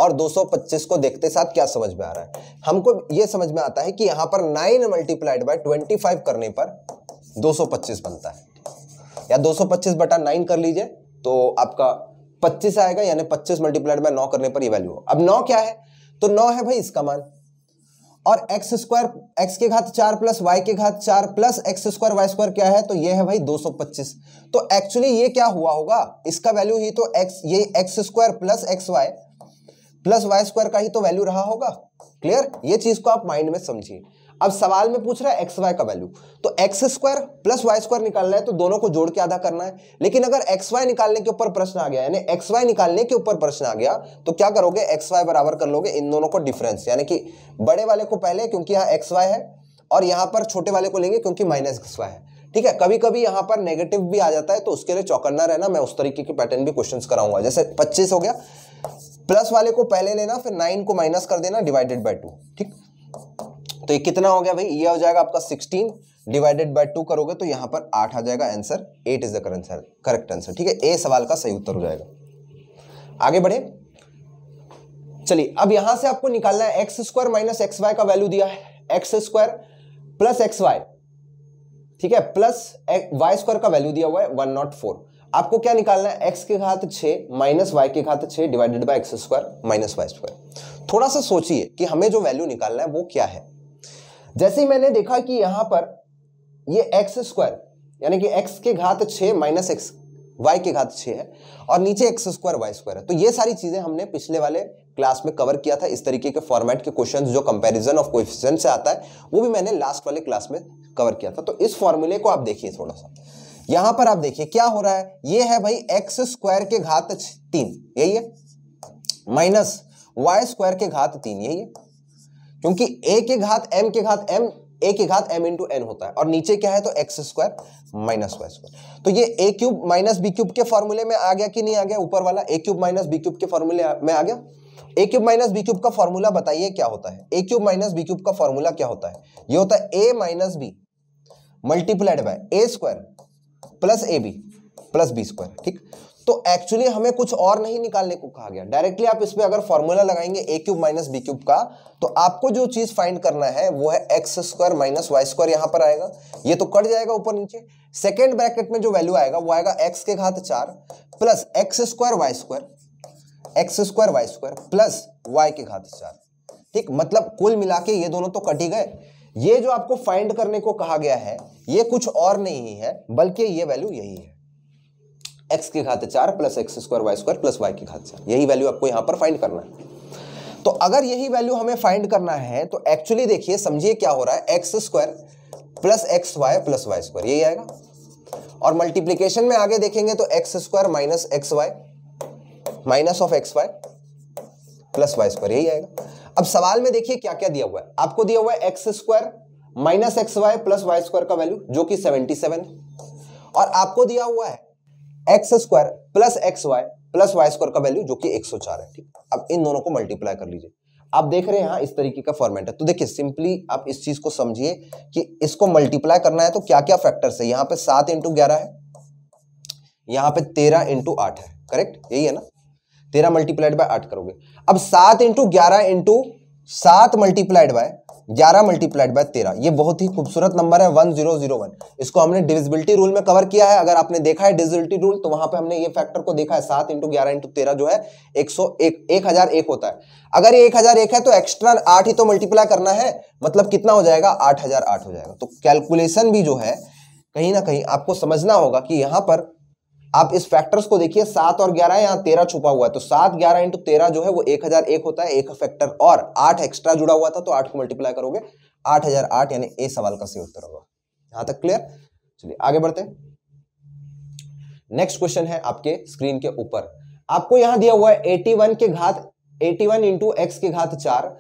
Speaker 1: और 225 को देखते साथ क्या समझ में आ रहा है हमको यह समझ में आता है कि यहां पर 9 मल्टीप्लाइड बाय 25 करने पर 225 बनता है या 225 बटा 9 कर लीजिए तो आपका 25 आएगा यानी 25 मल्टीप्लाइड बाय 9 करने पर ये वैल्यू अब 9 क्या है तो 9 है भाई इसका मान और एक्स स्क्वायर एक्स के घात चार प्लस वाई के घात चार plus x square y square क्या है तो ये है भाई 225 तो एक्चुअली ये क्या हुआ होगा इसका वैल्यू ही तो एक्स ये x square plus x y plus y square का ही तो वैल्यू रहा होगा क्लियर ये चीज को आप माइंड में समझिए अब सवाल में पूछ रहा है एक्स वाई का वैल्यू तो x square plus y square निकालना है तो दोनों को जोड़ के आधा करना है लेकिन अगर एक्स वाई निकालने के ऊपर प्रश्न आ गया यानी एक्स वाई निकालने के ऊपर प्रश्न आ गया तो क्या करोगे एक्स वाई बराबर कर लोगे इन दोनों को डिफरेंस यानी कि बड़े वाले को पहले क्योंकि यहाँ एक्स वाई है और यहाँ पर छोटे वाले को लेंगे क्योंकि माइनस एक्स वाई है ठीक है कभी कभी यहाँ पर नेगेटिव भी आ जाता है तो उसके लिए चौकन्ना रहना मैं उस तरीके के पैटर्न भी क्वेश्चन कराऊंगा जैसे पच्चीस हो गया प्लस वाले को पहले लेना फिर नाइन को माइनस कर देना डिवाइडेड बाई टू ठीक तो ये कितना हो गया भाई ये हो जाएगा आपका सिक्सटीन डिवाइडेड बाय टू करोगे तो यहाँ पर आठ आ जाएगा answer eight is the current answer correct answer ठीक है ए सवाल का सही उत्तर हो जाएगा आगे बढ़े चलिए अब यहां से आपको निकालना है x square minus x y का वैल्यू दिया है x square plus x y ठीक है प्लस वाई स्क्वायर का वैल्यू दिया हुआ है वन नॉट फोर आपको क्या निकालना है एक्स के घात छ माइनस वाई के घात छ divided by x square minus y square थोड़ा सा सोचिए कि हमें जो वैल्यू निकालना है वो क्या है जैसे ही मैंने देखा कि यहां पर ये एक्स स्क्वायर यानी कि एक्स के घात छ माइनस एक्स वाई के घात छे है और नीचे एक्स स्क्वायर वाई स्क्वायर है तो ये सारी चीज़ें हमने पिछले वाले क्लास में कवर किया था इस तरीके के फॉर्मेट के क्वेश्चन जो कंपेरिजन ऑफ क्वेश्चन से आता है वो भी मैंने लास्ट वाले क्लास में कवर किया था तो इस फॉर्मूले को आप देखिए थोड़ा सा यहाँ पर आप देखिए क्या हो रहा है ये है भाई एक्स स्क्वायर के घात तीन यही है माइनस वाई स्क्वायर के घात तीन यही है क्योंकि ए के घात एम के घात एम ए के घात एम इंटू एन होता है और नीचे क्या है तो x square minus y square तो ये a cube minus b cube के फॉर्मूले में आ गया कि नहीं आ गया ऊपर वाला a cube minus b cube के फॉर्मूले में आ गया a cube minus b cube का फॉर्मूला बताइए क्या होता है ए क्यूब माइनस बी क्यूब का फॉर्मूला क्या होता है ये होता है a minus b multiplied by a square plus a B plus B square ठीक तो एक्चुअली हमें कुछ और नहीं निकालने को कहा गया डायरेक्टली आप इस पर अगर फॉर्मूला लगाएंगे a cube minus b cube का तो आपको जो चीज फाइंड करना है वो है x square minus y square यहां पर आएगा ये तो कट जाएगा ऊपर नीचे सेकेंड ब्रैकेट में जो वैल्यू आएगा वो आएगा एक्स के घात चार plus x square y square x square y square plus y के घात चार ठीक मतलब कुल मिला के ये दोनों तो कट ही गए ये जो आपको फाइंड करने को कहा गया है ये कुछ और नहीं है बल्कि ये वैल्यू यही है एक्स की घात चार plus x square y square plus y की घात चार यही वैल्यू आपको यहाँ पर फाइंड करना है तो अगर यही वैल्यू हमें फाइंड करना है तो एक्चुअली देखिए समझिए क्या हो रहा है x square plus x y plus y square यही आएगा और मल्टीप्लीकेशन में आगे देखेंगे तो x square minus x y minus of x y plus y square यही आएगा अब सवाल में देखिए क्या क्या दिया हुआ है आपको दिया हुआ है x square minus x y plus y square का वैल्यू जो कि सेवेंटी सेवन है और आपको दिया हुआ है x square plus x y plus y square का वैल्यू जो कि 104 है ठीक अब इन दोनों को मल्टीप्लाई कर लीजिए आप देख रहे हैं यहाँ इस तरीके का फॉर्मेट है तो देखिए सिंपली आप इस चीज को समझिए कि इसको मल्टीप्लाई करना है तो क्या क्या फैक्टर्स है यहाँ पे सात इंटू ग्यारह है यहाँ पे तेरह इंटू आठ है करेक्ट यही है ना तेरह मल्टीप्लाइड बाय आठ करोगे अब सात इंटू ग्यारह इंटू सात मल्टीप्लाइड बाय ग्यारह मल्टीप्लाइड बाय तेरह ये बहुत ही खूबसूरत नंबर है वन जीरो जीरो वन इसको हमने डिविजिबिलिटी रूल में कवर किया है अगर आपने देखा है डिविजिबिलिटी रूल तो वहां पे हमने ये फैक्टर को देखा है सात इंटू ग्यारह इंटू तेरह जो है एक सौ एक एक हजार एक होता है अगर ये एक हजार एक है तो एक्स्ट्रा आठ ही तो मल्टीप्लाई करना है मतलब कितना हो जाएगा आठ हजार आठ हो जाएगा तो कैलकुलेशन भी जो है कहीं ना कहीं आपको समझना होगा कि यहाँ पर आप इस फैक्टर्स को देखिए सात और ग्यारह यहाँ तेरह छुपा हुआ है तो सात ग्यारह इंटू तेरह जो है वो एक हजार एक होता है एक फैक्टर और आठ एक्स्ट्रा जुड़ा हुआ था तो आठ को मल्टीप्लाई करोगे आठ हजार आठ यानी ए सवाल का सही उत्तर होगा यहां तक क्लियर चलिए आगे बढ़ते नेक्स्ट क्वेश्चन है आपके स्क्रीन के ऊपर आपको यहां दिया हुआ है एटी वन के घात एटी वन इंटू एक्स के घात चार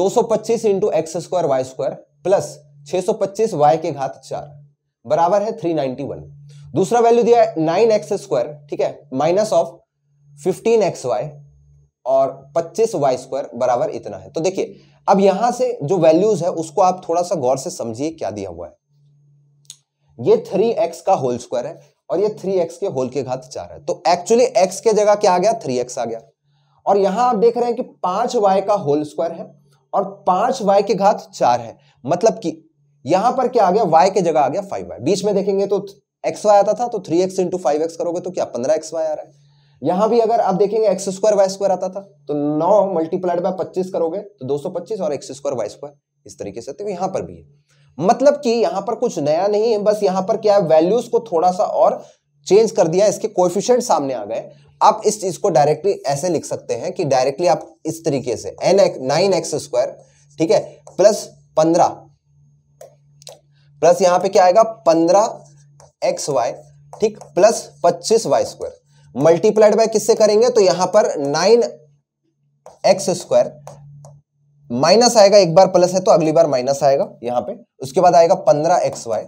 Speaker 1: दो सौ पच्चीस into x square y square plus छह सौ पच्चीस वाई के घात चार बराबर है थ्री नाइनटी वन दूसरा वैल्यू दिया है नाइन एक्स स्क्वायर ठीक है minus of fifteen x y और पच्चीस वाई स्क्वायर बराबर इतना है तो देखिए अब यहां से जो वैल्यूज है उसको आप थोड़ा सा गौर से समझिए क्या दिया हुआ है ये थ्री एक्स का होल स्क्वायर है और ये थ्री एक्स के होल के घात चार है तो एक्चुअली एक्स के जगह क्या आ गया थ्री एक्स आ गया और यहां आप देख रहे हैं कि पांच वाई का होल स्क्वायर है और पांच वाई के घात चार है मतलब कि यहां पर क्या आ गया वाई के जगह आ गया फाइव वाई बीच में देखेंगे तो एक्स वाई आता था तो three x into five x करोगे तो क्या पंद्रह एक्स वाई आ रहा है यहां भी अगर आप देखेंगे एक्स स्क्वायर वाई स्क्वायर आता था तो नौ मल्टीप्लाइड बाय पच्चीस करोगे तो दो सौ पच्चीस और एक्स स्क्वायर वाई स्क्वायर इस तरीके से तो यहां पर भी है मतलब कि यहां पर कुछ नया नहीं है बस यहां पर क्या है वैल्यूज को थोड़ा सा और चेंज कर दिया इसके कोएफिशिएंट सामने आ गए आप इस चीज को डायरेक्टली ऐसे लिख सकते हैं कि डायरेक्टली आप इस तरीके से एन एक, नाइन एक्स स्क्वायर ठीक है प्लस पंद्रह प्लस यहां पे क्या आएगा पंद्रह एक्स वाई ठीक प्लस पच्चीस वाई स्क्वायर मल्टीप्लाइड बाय किससे करेंगे तो यहां पर नाइन एक्स स्क्वायर माइनस आएगा एक बार प्लस है तो अगली बार माइनस आएगा यहां पे उसके बाद आएगा पंद्रह एक्स वाई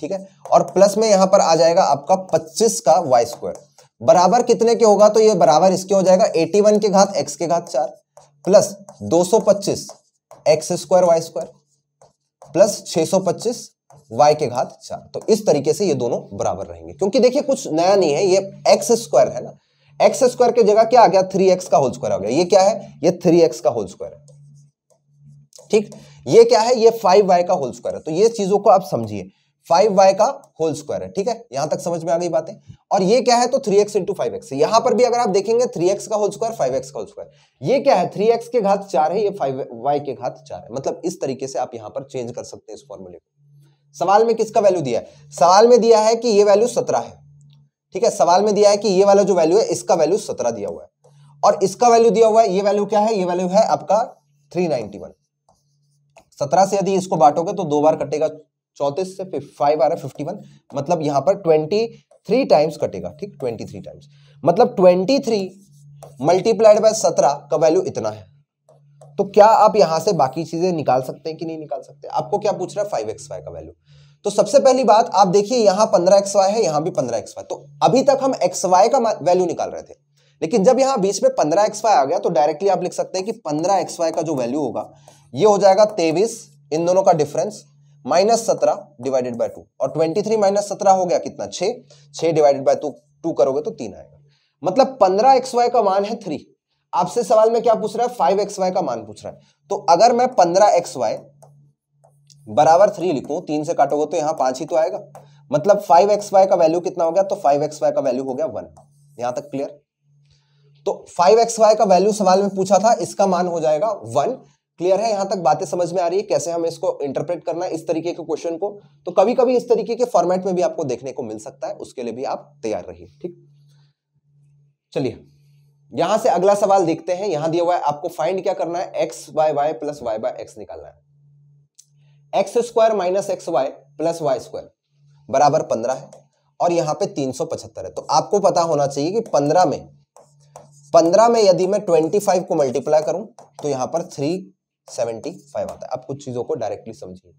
Speaker 1: ठीक है और प्लस में यहां पर आ जाएगा आपका पच्चीस का वाई स्क्वायर बराबर कितने के होगा तो ये बराबर इसके हो जाएगा एटी वन के घात एक्स के घात चार प्लस दो सौ पच्चीस x square y square plus सौ पच्चीस y के घात चार तो इस तरीके से ये दोनों बराबर रहेंगे क्योंकि देखिए कुछ नया नहीं है ये एक्स स्क्वायर है ना एक्स स्क्वायर की जगह क्या आ गया थ्री एक्स का होल स्क्वायर आ गया ये क्या है ये थ्री एक्स का होल स्क्वायर है ठीक ये क्या है ये फाइव वाई का होल स्क्वायर है तो ये चीजों को आप समझिए फाइव वाई का होल स्क्वायर है ठीक है यहां तक समझ में आ गई बातें और ये क्या है तो three x into five x यहां पर भी अगर आप देखेंगे थ्री एक्स का होल स्क्वायर फाइव एक्स का होल स्क्वायर ये क्या है थ्री एक्स के घात चार है ये फाइव वाई के घात चार है मतलब इस तरीके से आप यहां पर चेंज कर सकते हैं इस फॉर्मूले को सवाल में किसका वैल्यू दिया है सवाल में दिया है कि ये वैल्यू सत्रह है ठीक है सवाल में दिया है कि ये वाला जो वैल्यू है इसका वैल्यू सत्रह दिया हुआ है और इसका वैल्यू दिया हुआ है ये वैल्यू क्या है ये वैल्यू है आपका थ्री नाइनटी वन सत्रह से यदि इसको बांटोगे तो दो बार कटेगा चौतीस से फाइव आ रहा है फिफ्टी वन मतलब यहां पर ट्वेंटी थ्री टाइम्स कटेगा ठीक ट्वेंटी थ्री टाइम्स मतलब ट्वेंटी थ्री मल्टीप्लाइड बाय सत्रह का वैल्यू इतना है तो क्या आप यहां से बाकी चीजें निकाल सकते हैं कि नहीं निकाल सकते आपको क्या पूछ रहा है फाइव एक्स वाई का वैल्यू तो सबसे पहली बात आप देखिए यहां पंद्रह एक्स वाई है यहां भी पंद्रह एक्स वाई तो अभी तक हम एक्स वाई का वैल्यू निकाल रहे थे लेकिन जब यहां बीच में पंद्रह एक्स वाई आ गया तो डायरेक्टली आप लिख सकते हैं कि पंद्रह एक्स वाई का जो वैल्यू होगा ये हो जाएगा तेवीस इन दोनों का डिफरेंस माइनस सत्रह डिवाइडेड बाई टू और ट्वेंटी थ्री माइनस सत्रह हो गया कितना छे छः डिवाइडेड बाई टू टू करोगे तो तीन आएगा मतलब पंद्रह एक्स वाई का मान है थ्री आपसे सवाल में क्या पूछ रहा है फाइव एक्स वाई का मान पूछ रहा है तो अगर मैं पंद्रह एक्स वाई बराबर थ्री लिखूं तीन से काटोगे तो यहाँ पांच ही तो आएगा मतलब फाइव एक्स वाई का वैल्यू कितना हो गया तो फाइव एक्स वाई का वैल्यू हो गया वन यहां तक क्लियर तो फाइव एक्स वाई का वैल्यू सवाल में पूछा था इसका मान हो जाएगा वन क्लियर है यहां तक बातें समझ में आ रही है कैसे हमें इसको इंटरप्रेट करना है इस तरीके के क्वेश्चन को तो कभी कभी इस तरीके के फॉर्मेट में भी आपको देखने को मिल सकता है उसके लिए भी आप तैयार रहिए ठीक चलिए यहां से अगला सवाल देखते हैं यहां दिया हुआ है आपको फाइंड क्या करना है x y y plus y by x निकालना है x square minus x y plus y square बराबर पंद्रह है और यहाँ पे तीन सौ पचहत्तर है तो आपको पता होना चाहिए कि पंद्रह में पंद्रह में यदि मैं ट्वेंटी फाइव को मल्टीप्लाई करूं तो यहाँ पर थ्री सेवेंटी फाइव आता है आप कुछ चीजों को डायरेक्टली समझिए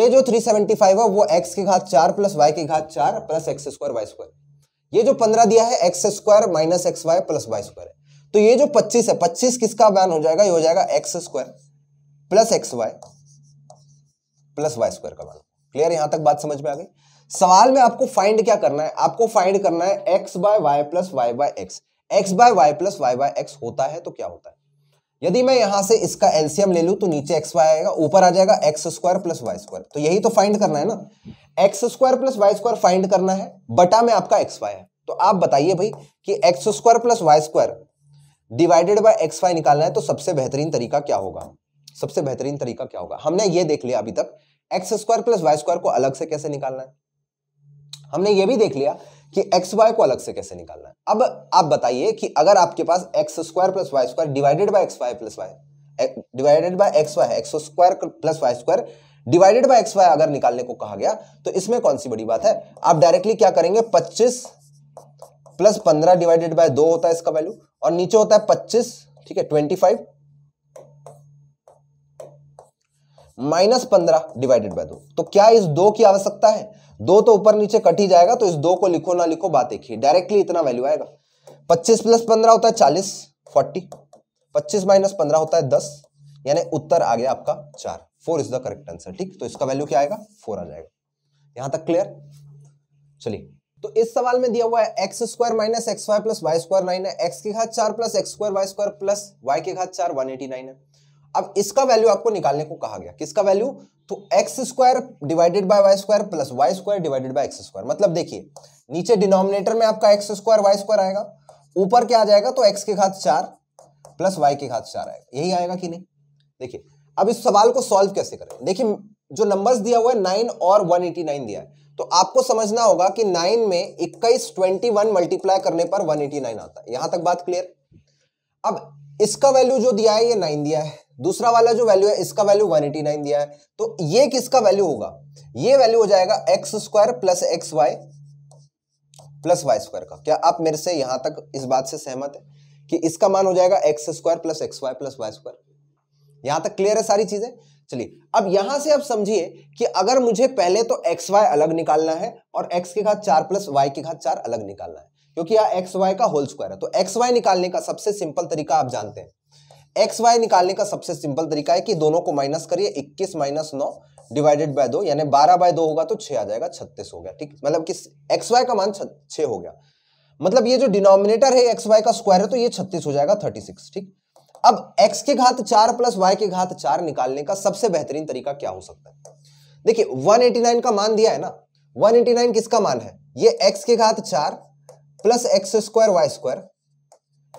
Speaker 1: ये जो थ्री सेवेंटी फाइव है वो एक्स की घात चार प्लस वाई की घात चार plus x square y square ये जो पंद्रह दिया है x square minus x y plus y square तो ये जो पच्चीस है पच्चीस किसका बैन हो जाएगा ये हो जाएगा x square plus x y plus y square का मान क्लियर यहां तक बात समझ में आ गई सवाल में आपको फाइंड क्या करना है आपको फाइंड करना है x by y plus y by x x by y plus y by x होता है तो क्या होता है यदि मैं यहां से इसका एलसीएम ले लूं तो नीचे एक्स वाई आएगा ऊपर आ जाएगा x square plus y square तो यही तो फाइंड करना है ना x square plus y square find करना है बटा में आपका एक्स वाई है तो आप बताइए भाई कि x square plus y square divided by x y निकालना है तो सबसे बेहतरीन तरीका क्या होगा सबसे बेहतरीन तरीका क्या होगा हमने ये देख लिया अभी तक x square plus y square को अलग से कैसे निकालना है हमने ये भी देख लिया कि एक्स वाई को अलग से कैसे निकालना है अब आप बताइए कि अगर आपके पास x square plus y square divided by x y plus y divided by x y x square plus y square divided by x y अगर निकालने को कहा गया तो इसमें कौन सी बड़ी बात है आप डायरेक्टली क्या करेंगे पच्चीस प्लस पंद्रह डिवाइडेड बाय दो होता है इसका वैल्यू और नीचे होता है पच्चीस ठीक है ट्वेंटी फाइव माइनस पंद्रह डिवाइडेड बाय दो तो क्या इस दो की आवश्यकता है दो तो ऊपर नीचे कट ही जाएगा तो इस दो को लिखो ना लिखो बात एक ही डायरेक्टली इतना वैल्यू आएगा पच्चीस प्लस पंद्रह होता है चालीस फोर्टी पच्चीस माइनस पंद्रह होता है दस यानी उत्तर आ गया आपका चार four is the correct answer ठीक तो इसका वैल्यू क्या आएगा फोर आ जाएगा यहां तक क्लियर चलिए तो इस सवाल में दिया हुआ है x square minus x y plus y square nine है एक्स के घात चार plus x square y square plus y के घात चार वन एटी नाइन है अब इसका वैल्यू आपको निकालने को कहा गया किसका वैल्यू तो x square divided by y square plus y square divided by x square मतलब देखिए नीचे डिनोमिनेटर में आपका एक्स स्क्वायर वाई स्क्वायर आएगा ऊपर क्या आ जाएगा तो एक्स के घात चार प्लस वाई के घात चार आएगा यही आएगा कि नहीं देखिए अब इस सवाल को सॉल्व कैसे करें देखिए जो नंबर्स दिया हुआ है नाइन और वन एटी नाइन दिया है तो आपको समझना होगा कि नाइन में इक्कीस ट्वेंटी वन मल्टीप्लाई करने पर वन एटी नाइन आता है यहां तक बात क्लियर अब इसका वैल्यू जो दिया है ये नाइन दिया है दूसरा वाला जो वैल्यू है इसका वैल्यू 189 दिया है तो ये किसका वैल्यू होगा ये वैल्यू हो जाएगा x square plus x y plus y square का क्या आप मेरे से यहां तक इस बात से सहमत है कि इसका मान हो जाएगा x square plus x y plus y square यहां तक क्लियर है सारी चीजें चलिए अब यहां से आप समझिए कि अगर मुझे पहले तो एक्स वाई अलग निकालना है और एक्स के घात चार प्लस वाई के घात चार अलग निकालना है क्योंकि यह एक्स वाई का होल स्क्वायर है तो एक्स वाई निकालने का सबसे सिंपल तरीका आप जानते हैं एक्स वाई निकालने का सबसे सिंपल तरीका है कि दोनों को माइनस करिए 21 माइनस नौ डिवाइडेड बाय दो यानी 12 बाय दो होगा तो 6 आ जाएगा 36 हो गया ठीक मतलब कि एक्स वाई का मान 6 हो गया मतलब ये जो डिनोमिनेटर है एक्स वाई का स्क्वायर है तो ये 36 हो जाएगा 36 ठीक अब x के घात चार प्लस वाई के घात चार निकालने का सबसे बेहतरीन तरीका क्या हो सकता है देखिए 189 का मान दिया है ना 189 किसका मान है ये x के घात चार plus x square y square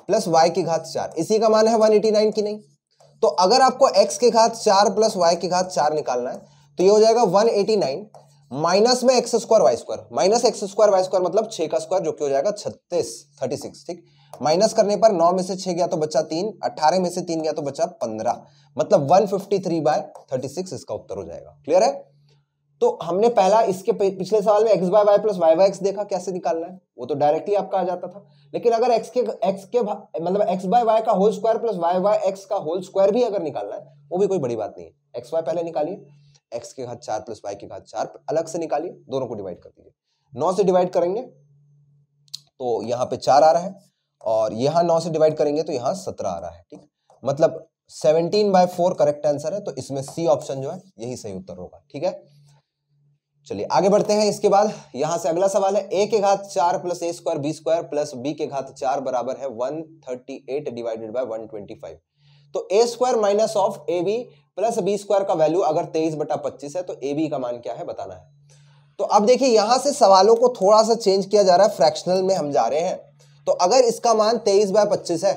Speaker 1: plus y की घात चार इसी का मान है वन एटी नाइन की नहीं तो अगर आपको एक्स की घात चार प्लस वाई की घात चार निकालना है तो ये हो जाएगा वन एटी नाइन माइनस में x square y square minus x square y square मतलब छह का स्क्वायर जो कि हो जाएगा छत्तीस थर्टी सिक्स ठीक माइनस करने पर नौ में से छह गया तो बच्चा तीन अट्ठारह में से तीन गया तो बच्चा पंद्रह मतलब one fifty three by thirty six इसका उत्तर हो जाएगा क्लियर है तो हमने पहला इसके पिछले सवाल में x by y plus y y x देखा कैसे निकालना है वो तो डायरेक्टली आपका आ जाता था लेकिन अगर एक्स के एक्स के मतलब एक्स बाय वाई का whole square plus y y x का होल स्क्वायर भी अगर निकालना है वो भी कोई बड़ी बात नहीं है एक्स वाई पहले निकालिए एक्स के घात चार प्लस वाई के घात चार अलग से निकालिए दोनों को डिवाइड कर दीजिए नौ से डिवाइड करेंगे तो यहाँ पे चार आ रहा है और यहाँ नौ से डिवाइड करेंगे तो यहाँ सत्रह आ रहा है ठीक मतलब seventeen by four correct answer है तो इसमें सी ऑप्शन जो है यही सही उत्तर होगा ठीक है चलिए आगे बढ़ते हैं इसके बाद यहां से अगला सवाल है ए के घात चार plus a square b square plus b के घात चार बराबर है one thirty eight divided by one twenty five तो ए square minus of a B plus B square का वैल्यू अगर तेईस बटा पच्चीस है तो ए बी का मान क्या है बताना है तो अब देखिए यहां से सवालों को थोड़ा सा चेंज किया जा रहा है फ्रैक्शनल में हम जा रहे हैं तो अगर इसका मान तेईस बाय पच्चीस है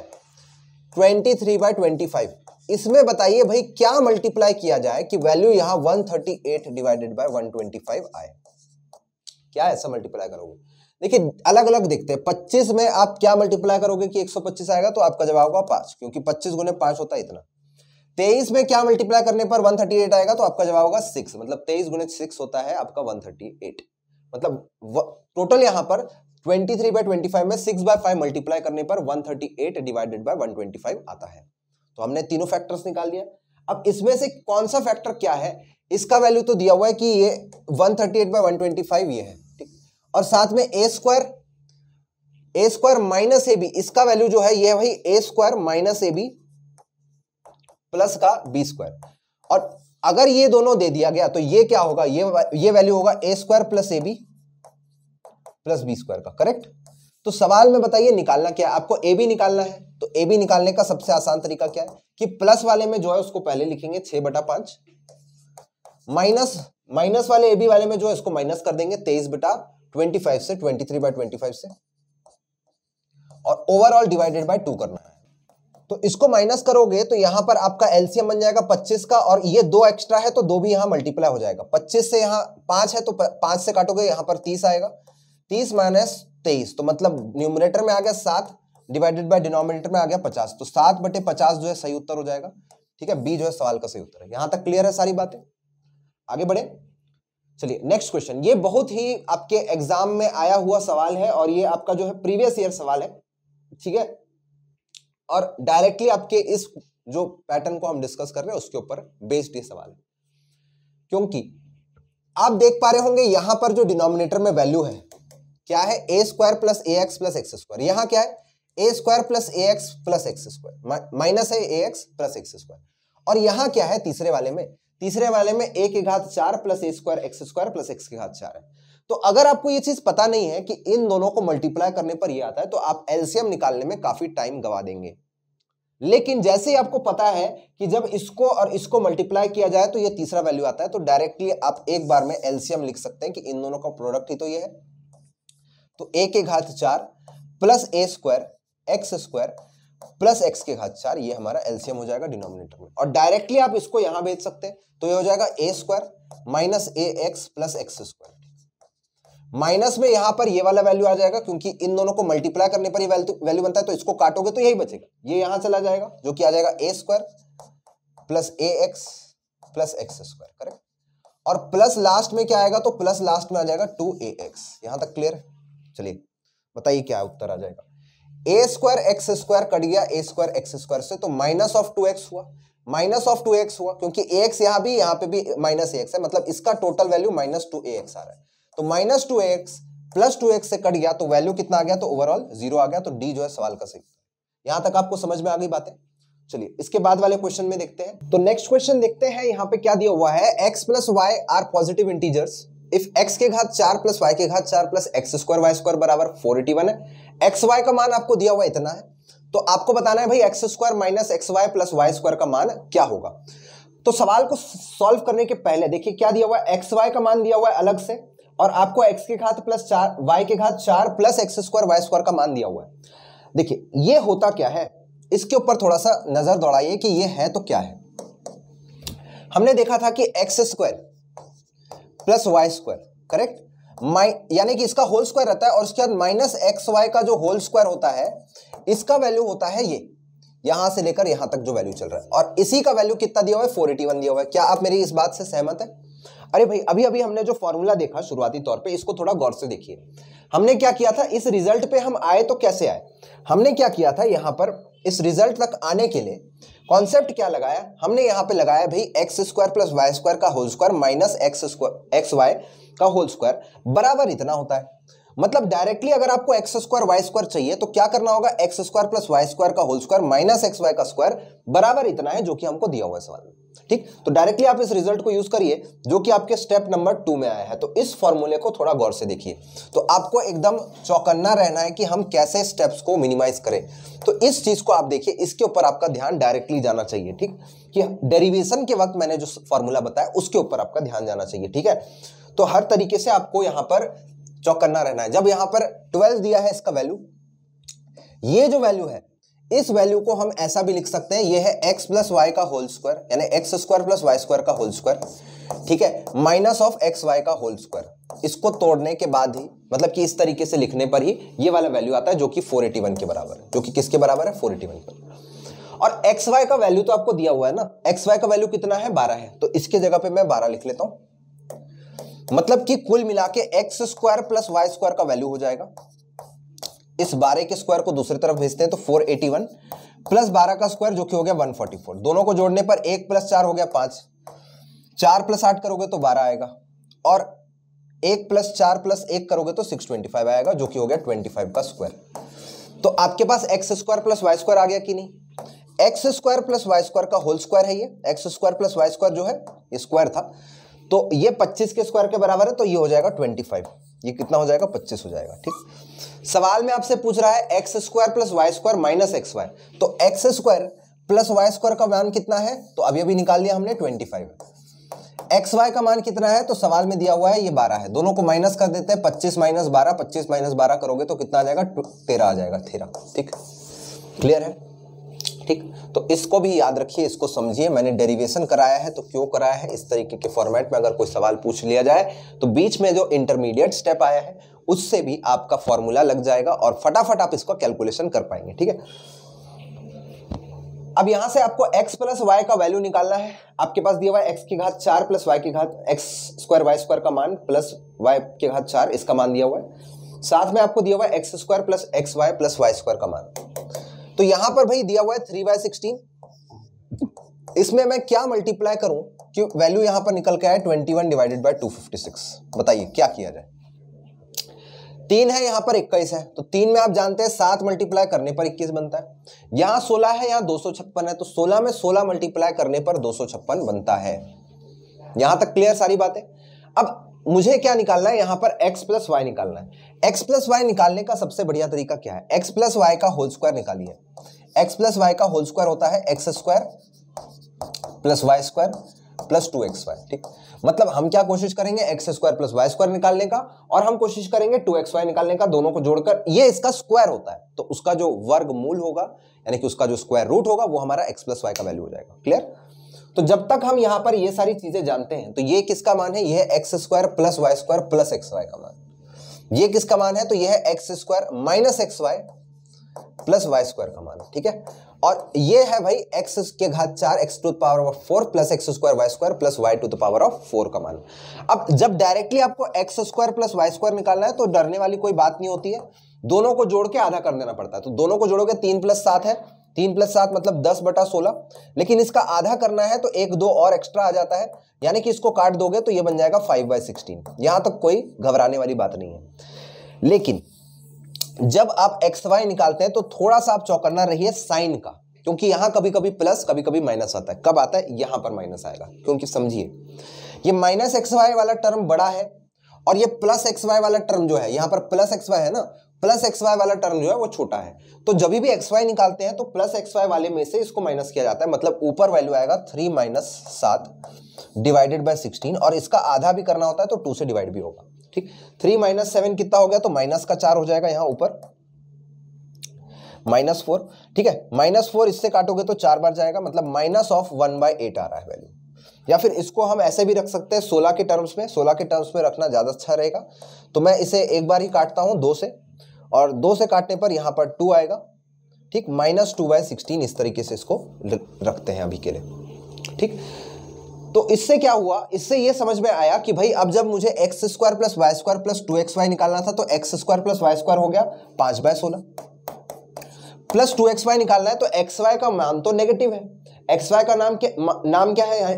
Speaker 1: twenty three by twenty five इसमें बताइए भाई क्या मल्टीप्लाई किया जाए कि वैल्यू यहां 138 डिवाइडेड बाय 125 आए क्या ऐसा मल्टीप्लाई करोगे देखिए अलग अलग देखते हैं 25 में आप क्या मल्टीप्लाई करोगे कि 125 आएगा तो आपका जवाब होगा पांच क्योंकि 25 गुने पांच होता है इतना 23 में क्या मल्टीप्लाई करने पर 138 आएगा तो आपका जवाब होगा सिक्स मतलब तेईस गुने सिक्स होता है आपका 138 मतलब टोटल यहां पर 23 बाय 25 में सिक्स बाय 5 मल्टीप्लाई करने पर 138 डिवाइडेड बाय 125 आता है तो हमने तीनों फैक्टर्स निकाल लिया अब इसमें से कौन सा फैक्टर क्या है इसका वैल्यू तो दिया हुआ है कि ये 138 थर्टी एट बाई वन ये है ठीक और साथ में a square a square minus A b इसका वैल्यू जो है ये भाई a square minus A B plus का बी स्क्वायर और अगर ये दोनों दे दिया गया तो ये क्या होगा ये ये वैल्यू होगा a square plus a B plus B square का करेक्ट तो सवाल में बताइए निकालना क्या है आपको ए बी निकालना है तो ए बी निकालने का सबसे आसान तरीका क्या है कि प्लस वाले में जो है उसको पहले लिखेंगे छह बटा पांच माइनस माइनस वाले ए बी वाले में जो है इसको माइनस कर देंगे तेईस बटा ट्वेंटी फाइव से twenty three by twenty five से और ओवरऑल डिवाइडेड बाय टू करना है तो इसको माइनस करोगे तो यहां पर आपका एलसीएम बन जाएगा पच्चीस का और ये दो एक्स्ट्रा है तो दो भी यहां मल्टीप्लाई हो जाएगा पच्चीस से यहां पांच है तो पांच से काटोगे यहां पर तीस आएगा तीस माइनस तेईस तो मतलब न्यूमिनेटर में आ गया सात डिवाइडेड बाय डिनोमिनेटर में आ गया पचास तो सात बटे पचास जो है सही उत्तर हो जाएगा ठीक है बी जो है सवाल का सही उत्तर है यहां तक क्लियर है सारी बातें आगे बढ़े चलिए नेक्स्ट क्वेश्चन ये बहुत ही आपके एग्जाम में आया हुआ सवाल है और ये आपका जो है प्रीवियस ईयर सवाल है ठीक है और डायरेक्टली आपके इस जो पैटर्न को हम डिस्कस कर रहे हैं उसके ऊपर बेस्ड ये सवाल है क्योंकि आप देख पा रहे होंगे यहां पर जो डिनोमिनेटर में वैल्यू है क्या है ए square plus a x plus x square यहां क्या है ए square plus a x plus x square minus है a x plus x square और यहां क्या है तीसरे वाले में तीसरे वाले में ए के घात चार plus a square x square plus x के घात चार है तो अगर आपको ये चीज पता नहीं है कि इन दोनों को मल्टीप्लाई करने पर यह आता है तो आप एलसीएम निकालने में काफी टाइम गवा देंगे लेकिन जैसे ही आपको पता है कि जब इसको और इसको मल्टीप्लाई किया जाए तो ये तीसरा वैल्यू आता है तो डायरेक्टली आप एक बार में एलसीएम लिख सकते हैं कि इन दोनों का प्रोडक्ट ही तो ये है तो ए के घात चार plus a square x square plus x के घात चार ये हमारा एलसीएम हो जाएगा डिनोमिनेटर में और डायरेक्टली आप इसको यहां भेज सकते हैं तो ये हो जाएगा ए square minus a x plus x square minus में यहां पर ये वाला वैल्यू आ जाएगा क्योंकि इन दोनों को मल्टीप्लाई करने पर ये वैल्यू तो- बनता है तो इसको काटोगे तो यही बचेगा ये यहां चला जाएगा जो कि आ जाएगा ए square plus a x plus x square correct और प्लस लास्ट में क्या आएगा तो प्लस लास्ट में आ जाएगा टू ए एक्स यहां तक क्लियर है चलिए बताइए क्या उत्तर आ जाएगा ए स्क्वायर एक्स स्क्वायर कट गया ए स्क्वायर एक्स स्क्वायर से तो माइनस ऑफ टू एक्स हुआ माइनस ऑफ टू एक्स हुआ क्योंकि ए एक्स यहां भी यहां पे भी माइनस ए एक्स है मतलब इसका total value minus two a x आ रहा है तो minus two x plus two x से कट गया तो वैल्यू कितना आ गया तो ओवरऑल जीरो आ गया तो डी जो है सवाल का सही यहां तक आपको समझ में आ गई बातें चलिए इसके बाद वाले क्वेश्चन में देखते हैं तो नेक्स्ट क्वेश्चन देखते हैं यहाँ पे क्या दिया हुआ है x plus y are positive integers if x के घात चार प्लस वाई के घात चार plus x square y square बराबर फोर एटी वन है एक्स वाई का मान आपको दिया हुआ इतना है तो आपको बताना है भाई x square minus x y plus y square का मान क्या होगा तो सवाल को सॉल्व करने के पहले देखिए क्या दिया हुआ है एक्स वाई का मान दिया हुआ है अलग से और आपको एक्स के घात प्लस चार वाई के घात चार plus x square y square का मान दिया हुआ है देखिए ये होता क्या है इसके ऊपर थोड़ा सा नजर दौड़ाइए कि ये है तो क्या है हमने देखा था कि x square plus y square correct यानी कि इसका होल स्क्वायर रहता है और उसके बाद माइनस एक्स वाई का जो होल स्क्वायर होता है इसका वैल्यू होता है ये यहां से लेकर यहां तक जो वैल्यू चल रहा है और इसी का वैल्यू कितना दिया हुआ है फोर एटी वन दिया हुआ है क्या आप मेरी इस बात से सहमत है अरे भाई अभी अभी हमने जो फॉर्मूला देखा शुरुआती तौर पे इसको थोड़ा गौर से देखिए हमने क्या किया था इस रिजल्ट पे हम आए तो कैसे आए हमने क्या किया था यहां पर इस रिजल्ट तक आने के लिए कॉन्सेप्ट क्या लगाया हमने यहाँ पे लगाया भाई x square plus y square का whole square minus x square x y का होल स्क्वायर बराबर इतना होता है मतलब डायरेक्टली अगर आपको एक्स स्क्वायर वाई स्क्वायर चाहिए तो क्या करना होगा x square plus y square का whole square minus x y का स्क्वायर बराबर इतना है जो कि हमको दिया हुआ है सवाल में ठीक तो डायरेक्टली आप इस रिजल्ट को यूज करिए जो कि आपके स्टेप नंबर टू में आया है तो इस फॉर्मूले को थोड़ा गौर से देखिए तो आपको एकदम चौकन्ना रहना है कि हम कैसे स्टेप्स को मिनिमाइज करें तो इस चीज को आप देखिए इसके ऊपर आपका ध्यान डायरेक्टली जाना चाहिए ठीक कि डेरिवेशन के वक्त मैंने जो फॉर्मूला बताया उसके ऊपर आपका ध्यान जाना चाहिए ठीक है तो हर तरीके से आपको यहां पर चौकन्ना रहना है जब यहां पर ट्वेल्व दिया है इसका वैल्यू ये जो वैल्यू है इस वैल्यू को हम ऐसा भी लिख सकते हैं ये है एक्स प्लस वाई का होल स्क्वायर यानी x square plus y square का होल स्क्वायर ठीक है माइनस ऑफ एक्स वाई का होल स्क्वायर इसको तोड़ने के बाद ही मतलब कि इस तरीके से लिखने पर ही ये वाला वैल्यू आता है जो कि 481 के बराबर है जो कि किसके बराबर है 481 पर और एक्स वाई का वैल्यू तो आपको दिया हुआ है ना एक्स वाई का वैल्यू कितना है बारह है तो इसके जगह पर मैं बारह लिख लेता हूं मतलब कि कुल मिला के x square plus y square का वैल्यू हो जाएगा इस बारह के स्क्वायर को दूसरी तरफ भेजते हैं तो फोर एटी वन प्लस बारह का स्क्वायर जो कि हो गया वन फोर्टी फोर दोनों को जोड़ने पर एक प्लस चार हो गया पांच चार प्लस आठ करोगे तो बारह आएगा और एक प्लस चार प्लस एक करोगे तो सिक्स ट्वेंटी फाइव आएगा जो कि हो गया ट्वेंटी फाइव का स्क्वायर तो आपके पास x square plus y square आ गया कि नहीं x square plus y square का होल स्क्वायर है ये x square plus y square जो है स्क्वायर था तो ये 25 के स्क्वायर के बराबर है तो ये हो जाएगा 25 ये कितना हो जाएगा पच्चीस हो जाएगा ठीक सवाल में आपसे पूछ रहा है x square plus y square minus x y तो x square plus y square का मान कितना है तो अभी अभी निकाल लिया हमने ट्वेंटी फाइव एक्स वाई का मान कितना है तो सवाल में दिया हुआ है ये बारह है दोनों को माइनस कर देते हैं पच्चीस माइनस बारह पच्चीस माइनस बारह करोगे तो कितना आ जाएगा तेरह आ जाएगा तेरह ठीक क्लियर है ठीक तो इसको भी याद रखिए इसको समझिए मैंने डेरिवेशन कराया है तो क्यों कराया है इस तरीके के फॉर्मेट में अगर कोई सवाल पूछ लिया जाए तो बीच में जो इंटरमीडिएट स्टेप आया है उससे भी आपका फॉर्मूला लग जाएगा और फटाफट आप इसको कैलकुलेशन कर पाएंगे ठीक है अब यहां से आपको x प्लस वाई का वैल्यू निकालना है आपके पास दिया हुआ है x की घात चार प्लस वाई की घात एक्स स्क्वायर वाई स्क्वायर का मान प्लस वाई की घात चार इसका मान दिया हुआ है साथ में आपको दिया हुआ है x square plus x y plus y square का मान तो यहां पर भाई दिया हुआ है थ्री बाय सिक्सटीन इसमें मैं क्या मल्टीप्लाई करूं कि वैल्यू यहां पर निकल के आया twenty one divided by two fifty six बताइए क्या किया जाए तीन है यहां पर इक्कीस है तो तीन में आप जानते हैं सात मल्टीप्लाई करने पर इक्कीस बनता है यहां सोलह है यहां दो सौ छप्पन है तो सोलह में सोलह मल्टीप्लाई करने पर दो सौ छप्पन बनता है यहां तक क्लियर सारी बातें अब मुझे क्या निकालना है यहां पर x प्लस वाई निकालना है x प्लस वाई निकालने का सबसे बढ़िया तरीका क्या है x प्लस वाई का होल स्क्वायर निकालिए x प्लस वाई का होल स्क्वायर होता है x square plus y square plus two x y ठीक मतलब हम क्या कोशिश करेंगे x square plus y square निकालने का और हम कोशिश करेंगे टू एक्स वाई निकालने का दोनों को जोड़कर ये इसका स्क्वायर होता है तो उसका जो वर्ग मूल होगा यानी कि उसका जो स्क्वायर रूट होगा वो हमारा एक्स प्लस वाई का वैल्यू हो जाएगा क्लियर तो जब तक हम यहां पर ये सारी चीज़ें जानते हैं तो ये किसका मान है यह x square plus y square plus x y का मान ये किसका मान है तो यह x square minus x y plus y square का मान ठीक है और ये है भाई एक्स के घात चार x to power of four plus x square y square plus y to the power of four का मान अब जब डायरेक्टली आपको x square plus y square निकालना है तो डरने वाली कोई बात नहीं होती है दोनों को जोड़ के आधा कर देना पड़ता है तो दोनों को जोड़ोगे तीन प्लस सात है तीन प्लस सात मतलब दस बटा सोलह लेकिन इसका आधा करना है तो एक दो और एक्स्ट्रा आ जाता है यानी कि इसको काट दोगे तो ये बन जाएगा फाइव बाय सिक्सटीन यहां तक कोई घबराने वाली बात नहीं है लेकिन जब आप एक्स वाई निकालते हैं तो थोड़ा सा आप चौकना रहिए साइन का क्योंकि यहां कभी कभी प्लस कभी कभी माइनस आता है कब आता है यहां पर माइनस आएगा क्योंकि समझिए ये माइनस एक्स वाई वाला टर्म बड़ा है और ये प्लस एक्स वाई वाला टर्म जो है यहां पर प्लस एक्स वाई है ना प्लस एक्स वाई वाला टर्म जो है वो छोटा है तो जब भी एक्स वाई निकालते हैं तो प्लस एक्स वाई वाले में से इसको माइनस किया जाता है मतलब ऊपर वैल्यू आएगा थ्री माइनस सात डिवाइडेड बाई सिक्सटीन और इसका आधा भी करना होता है तो टू से डिवाइड भी होगा ठीक थ्री माइनस सेवन कितना हो गया तो माइनस का चार हो जाएगा यहाँ ऊपर माइनस फोर ठीक है माइनस फोर इससे काटोगे तो चार बार जाएगा मतलब minus of one by eight आ रहा है वैल्यू या फिर इसको हम ऐसे भी रख सकते हैं सोलह के टर्म्स में सोलह के टर्म्स में रखना ज़्यादा अच्छा रहेगा तो मैं इसे एक बार ही काटता हूं दो से और दो से काटने पर यहाँ पर टू आएगा ठीक माइनस टू बाई सिक्सटीन इस तरीके से इसको रखते हैं अभी के लिए ठीक तो इससे क्या हुआ इससे ये समझ में आया कि भाई अब जब मुझे x square plus y square plus two x y निकालना था तो x square plus y square हो गया पाँच बाय सोलह प्लस टू एक्स वाई निकालना है तो एक्स वाई का मान तो नेगेटिव है एक्स वाई का नाम क्या नाम क्या है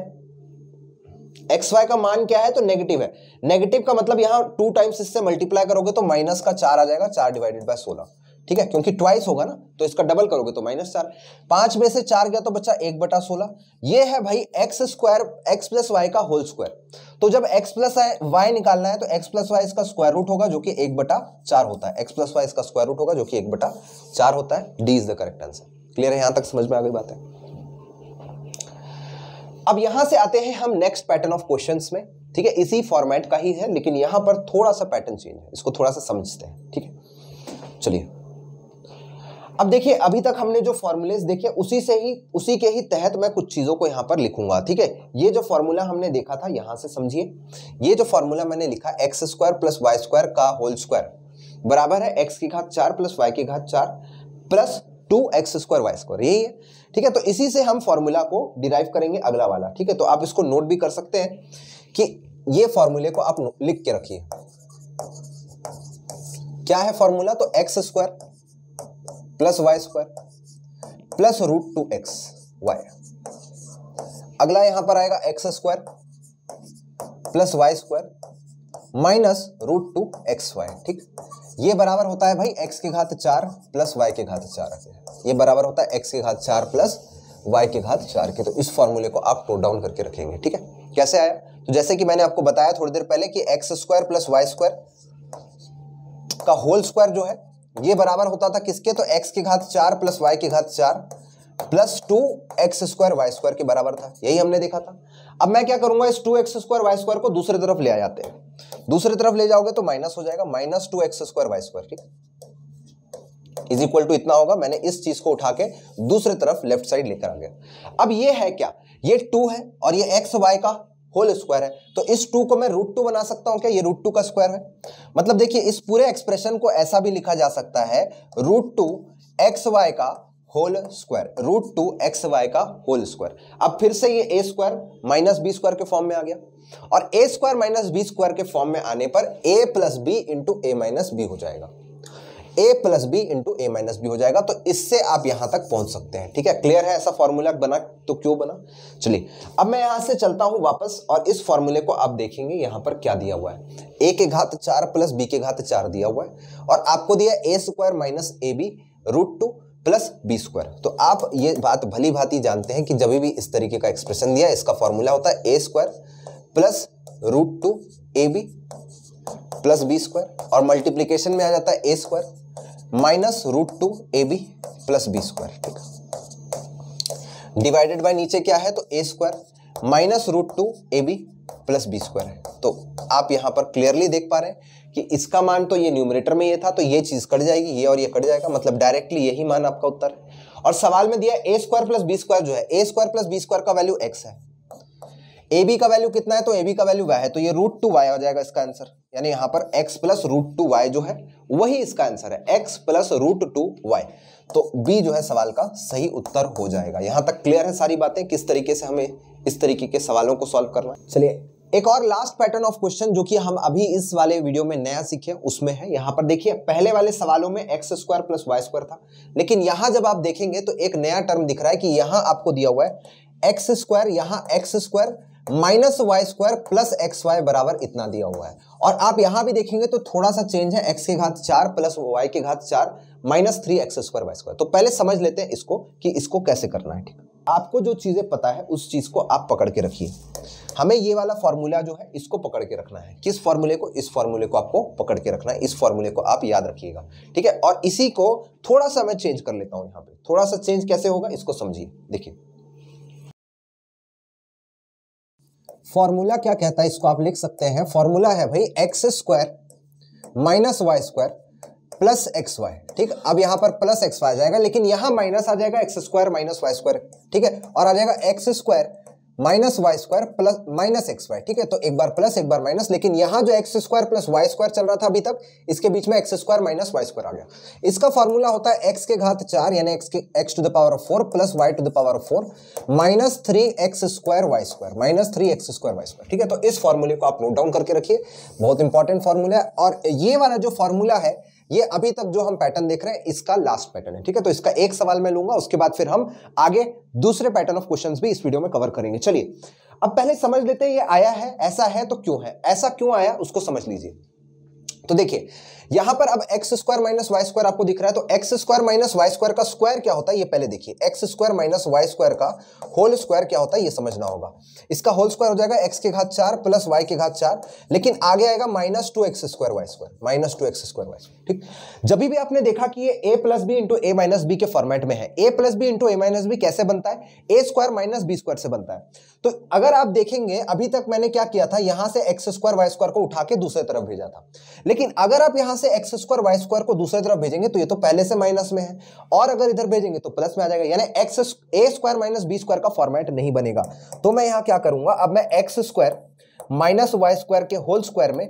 Speaker 1: एक्स वाई का मान क्या है तो नेगेटिव है नेगेटिव का मतलब यहाँ टू टाइम्स इससे मल्टीप्लाई करोगे तो माइनस का चार आ जाएगा चार डिवाइडेड बाय सोलह ठीक है क्योंकि ट्वाइस होगा ना तो इसका डबल करोगे तो माइनस चार पांच में से चार गया तो बच्चा एक बटा सोलह ये है भाई x square x plus y का होल स्क्वायर तो जब एक्स प्लस वाई निकालना है तो एक्स प्लस वाई इसका स्क्वायर रूट होगा जो कि एक बटा चार होता है एक्स प्लस वाई इसका स्क्वायर रूट होगा जो कि एक बटा चार होता है D is the correct answer clear है यहां तक समझ में आ गई बात है अब यहां से आते हैं हम नेक्स्ट पैटर्न ऑफ क्वेश्चन में ठीक है इसी फॉर्मेट का ही है लेकिन यहां पर थोड़ा सा पैटर्न चेंज है इसको थोड़ा सा समझते हैं ठीक है चलिए अब देखिए अभी तक हमने जो फॉर्मूलेज देखे उसी से ही उसी के ही तहत मैं कुछ चीज़ों को यहां पर लिखूंगा ठीक है ये जो फॉर्मूला हमने देखा था यहां से समझिए ये जो फॉर्मूला मैंने लिखा x square plus y square का होल स्क्वायर बराबर है एक्स की घात चार प्लस वाई की घात चार plus two x square y square यही है ठीक है तो इसी से हम फॉर्मूला को डिराइव करेंगे अगला वाला ठीक है तो आप इसको नोट भी कर सकते हैं कि ये फॉर्मूले को आप लिख के रखिए क्या है फॉर्मूला तो x square plus y square plus root two x y अगला यहां पर आएगा x square plus y square minus root two x y ठीक ये बराबर होता है भाई एक्स के घात चार प्लस वाई के घात चार के ये बराबर होता है एक्स के घात चार प्लस वाई के घात चार के तो इस फॉर्मूले को आप नोट डाउन करके रखेंगे ठीक है कैसे आया तो जैसे कि मैंने आपको बताया थोड़ी देर पहले कि x square plus y square का होल स्क्वायर जो है ये बराबर होता था किसके तो एक्स के घात चार प्लस वाई के घात चार plus two x square y square के बराबर था यही हमने देखा था अब मैं क्या करूंगा इस two x square y square को दूसरी तरफ ले आ जाते हैं दूसरी तरफ ले जाओगे तो माइनस हो जाएगा minus two x square y square ठीक इज इक्वल टू इतना होगा मैंने इस चीज को उठा के दूसरी तरफ लेफ्ट साइड लेकर आ गया अब ये है क्या ये टू है और ये एक्स वाई का होल स्क्वायर है तो इस टू को मैं रूट टू बना सकता हूं क्या ये रूट टू का स्क्वायर है मतलब देखिए इस पूरे एक्सप्रेशन को ऐसा भी लिखा जा सकता है रूट टू एक्स वाई का whole square root two x y का होल स्क्वायर अब फिर से ये a square minus b square के फॉर्म में आ गया और a square minus b square के फॉर्म में आने पर a plus b into a minus b हो जाएगा a plus b into a minus b हो जाएगा तो इससे आप यहां तक पहुंच सकते हैं ठीक है क्लियर है ऐसा फॉर्मूला बना तो क्यों बना चलिए अब मैं यहां से चलता हूं वापस और इस फॉर्मूले को आप देखेंगे यहां पर क्या दिया हुआ है ए के घात चार प्लस बी के घात चार दिया हुआ है और आपको दिया a square minus A b root two plus B square तो आप ये बात भली भांति जानते हैं कि जब भी इस तरीके का एक्सप्रेशन दिया इसका फॉर्मूला होता है ए square plus root two a B plus B square और मल्टीप्लीकेशन में आ जाता है ए square minus root two a B plus B square ठीक है डिवाइडेड बाय नीचे क्या है तो ए square minus root two a B plus B square है तो आप यहां पर क्लियरली देख पा रहे हैं कि इसका मान तो ये न्यूमरेटर में ये था तो ये चीज़ कट जाएगी ये और ये कट जाएगा मतलब डायरेक्टली यही मान आपका उत्तर है और सवाल में दिया a square plus B square जो है ए स्क्वायर प्लस बी स्क्वायर का वैल्यू एक्स है ए बी का वैल्यू कितना है तो ए बी का वैल्यू वाई है तो ये रूट टू वाई हो जाएगा इसका आंसर यानी यहां पर x plus root two y जो है वही इसका आंसर है x plus root two y तो बी जो है सवाल का सही उत्तर हो जाएगा यहां तक क्लियर है सारी बातें किस तरीके से हमें इस तरीके के सवालों को सॉल्व करना है चलिए एक और लास्ट पैटर्न ऑफ क्वेश्चन जो कि हम अभी इस वाले वीडियो में नया सीखे उसमें है यहां पर देखिए पहले वाले सवालों में x square plus y square था लेकिन यहां जब आप देखेंगे तो एक नया टर्म दिख रहा है कि यहां आपको दिया हुआ है एक्स स्क्वायर यहां x square minus y square plus x y बराबर इतना दिया हुआ है और आप यहां भी देखेंगे तो थोड़ा सा चेंज है एक्स के घात चार प्लस वाई के घात चार minus three x square y square तो पहले समझ लेते हैं इसको कि इसको कैसे करना है ठीक आपको जो चीज़ें पता है उस चीज़ को आप पकड़ के रखिए हमें ये वाला फॉर्मूला जो है इसको पकड़ के रखना है किस फॉर्मूले को इस फॉर्मूले को आपको पकड़ के रखना है इस फॉर्मूले को आप याद रखिएगा ठीक है और इसी को थोड़ा सा मैं चेंज कर लेता हूँ यहाँ पे थोड़ा सा चेंज कैसे होगा इसको समझिए देखिए फॉर्मूला क्या कहता है इसको आप लिख सकते हैं फॉर्मूला है भाई x square minus y square plus x y ठीक अब यहां पर प्लस एक्स वाई आ जाएगा लेकिन यहां माइनस आ जाएगा x square minus y square ठीक है और आ जाएगा x square minus y square plus minus x y ठीक है तो एक बार प्लस एक बार माइनस लेकिन यहां जो x square plus y square चल रहा था अभी तक इसके बीच में x square minus y square आ गया इसका फॉर्मूला होता है एक्स के घात चार यानी एक्स के x to the power of four plus y to the power of four minus three x square y square minus three x square y square ठीक है तो इस फॉर्मूले को आप नोट डाउन करके रखिए बहुत इंपॉर्टेंट फॉर्मूला है और ये वाला जो फॉर्मूला है ये अभी तक जो हम पैटर्न देख रहे हैं इसका लास्ट पैटर्न है ठीक है तो इसका एक सवाल मैं लूंगा उसके बाद फिर हम आगे दूसरे पैटर्न ऑफ क्वेश्चंस भी इस वीडियो में कवर करेंगे चलिए अब पहले समझ लेते हैं ये आया है ऐसा है तो क्यों है ऐसा क्यों आया उसको समझ लीजिए तो देखिए यहां पर अब x square minus y square आपको दिख रहा है तो x square minus y square का स्क्वायर क्या होता है ये पहले देखिए x square minus y square का होल स्क्वायर क्या होता है ये समझना होगा इसका होल स्क्वायर हो जाएगा एक्स के घात चार प्लस वाई के घात चार लेकिन आगे आएगा minus two x square y square minus two x square y square ठीक जब भी आपने देखा कि ये a plus b into a minus b के फॉर्मेट में है ए plus b into a minus b कैसे बनता है ए स्क्वायर माइनस बी स्क्वायर से बनता है तो अगर आप देखेंगे अभी तक मैंने क्या किया था यहां से एक्स स्क्वायर वाई स्क्वायर को उठा के दूसरे तरफ भेजा था लेकिन अगर आप यहां यहां से एक्स स्क्वायर वाई स्क्वायर को दूसरी तरफ भेजेंगे तो ये तो पहले से माइनस में है और अगर इधर भेजेंगे तो प्लस में आ जाएगा यानी x a square minus b square का फॉर्मेट नहीं बनेगा तो मैं यहां क्या करूंगा अब मैं x square minus y square के होल स्क्वायर में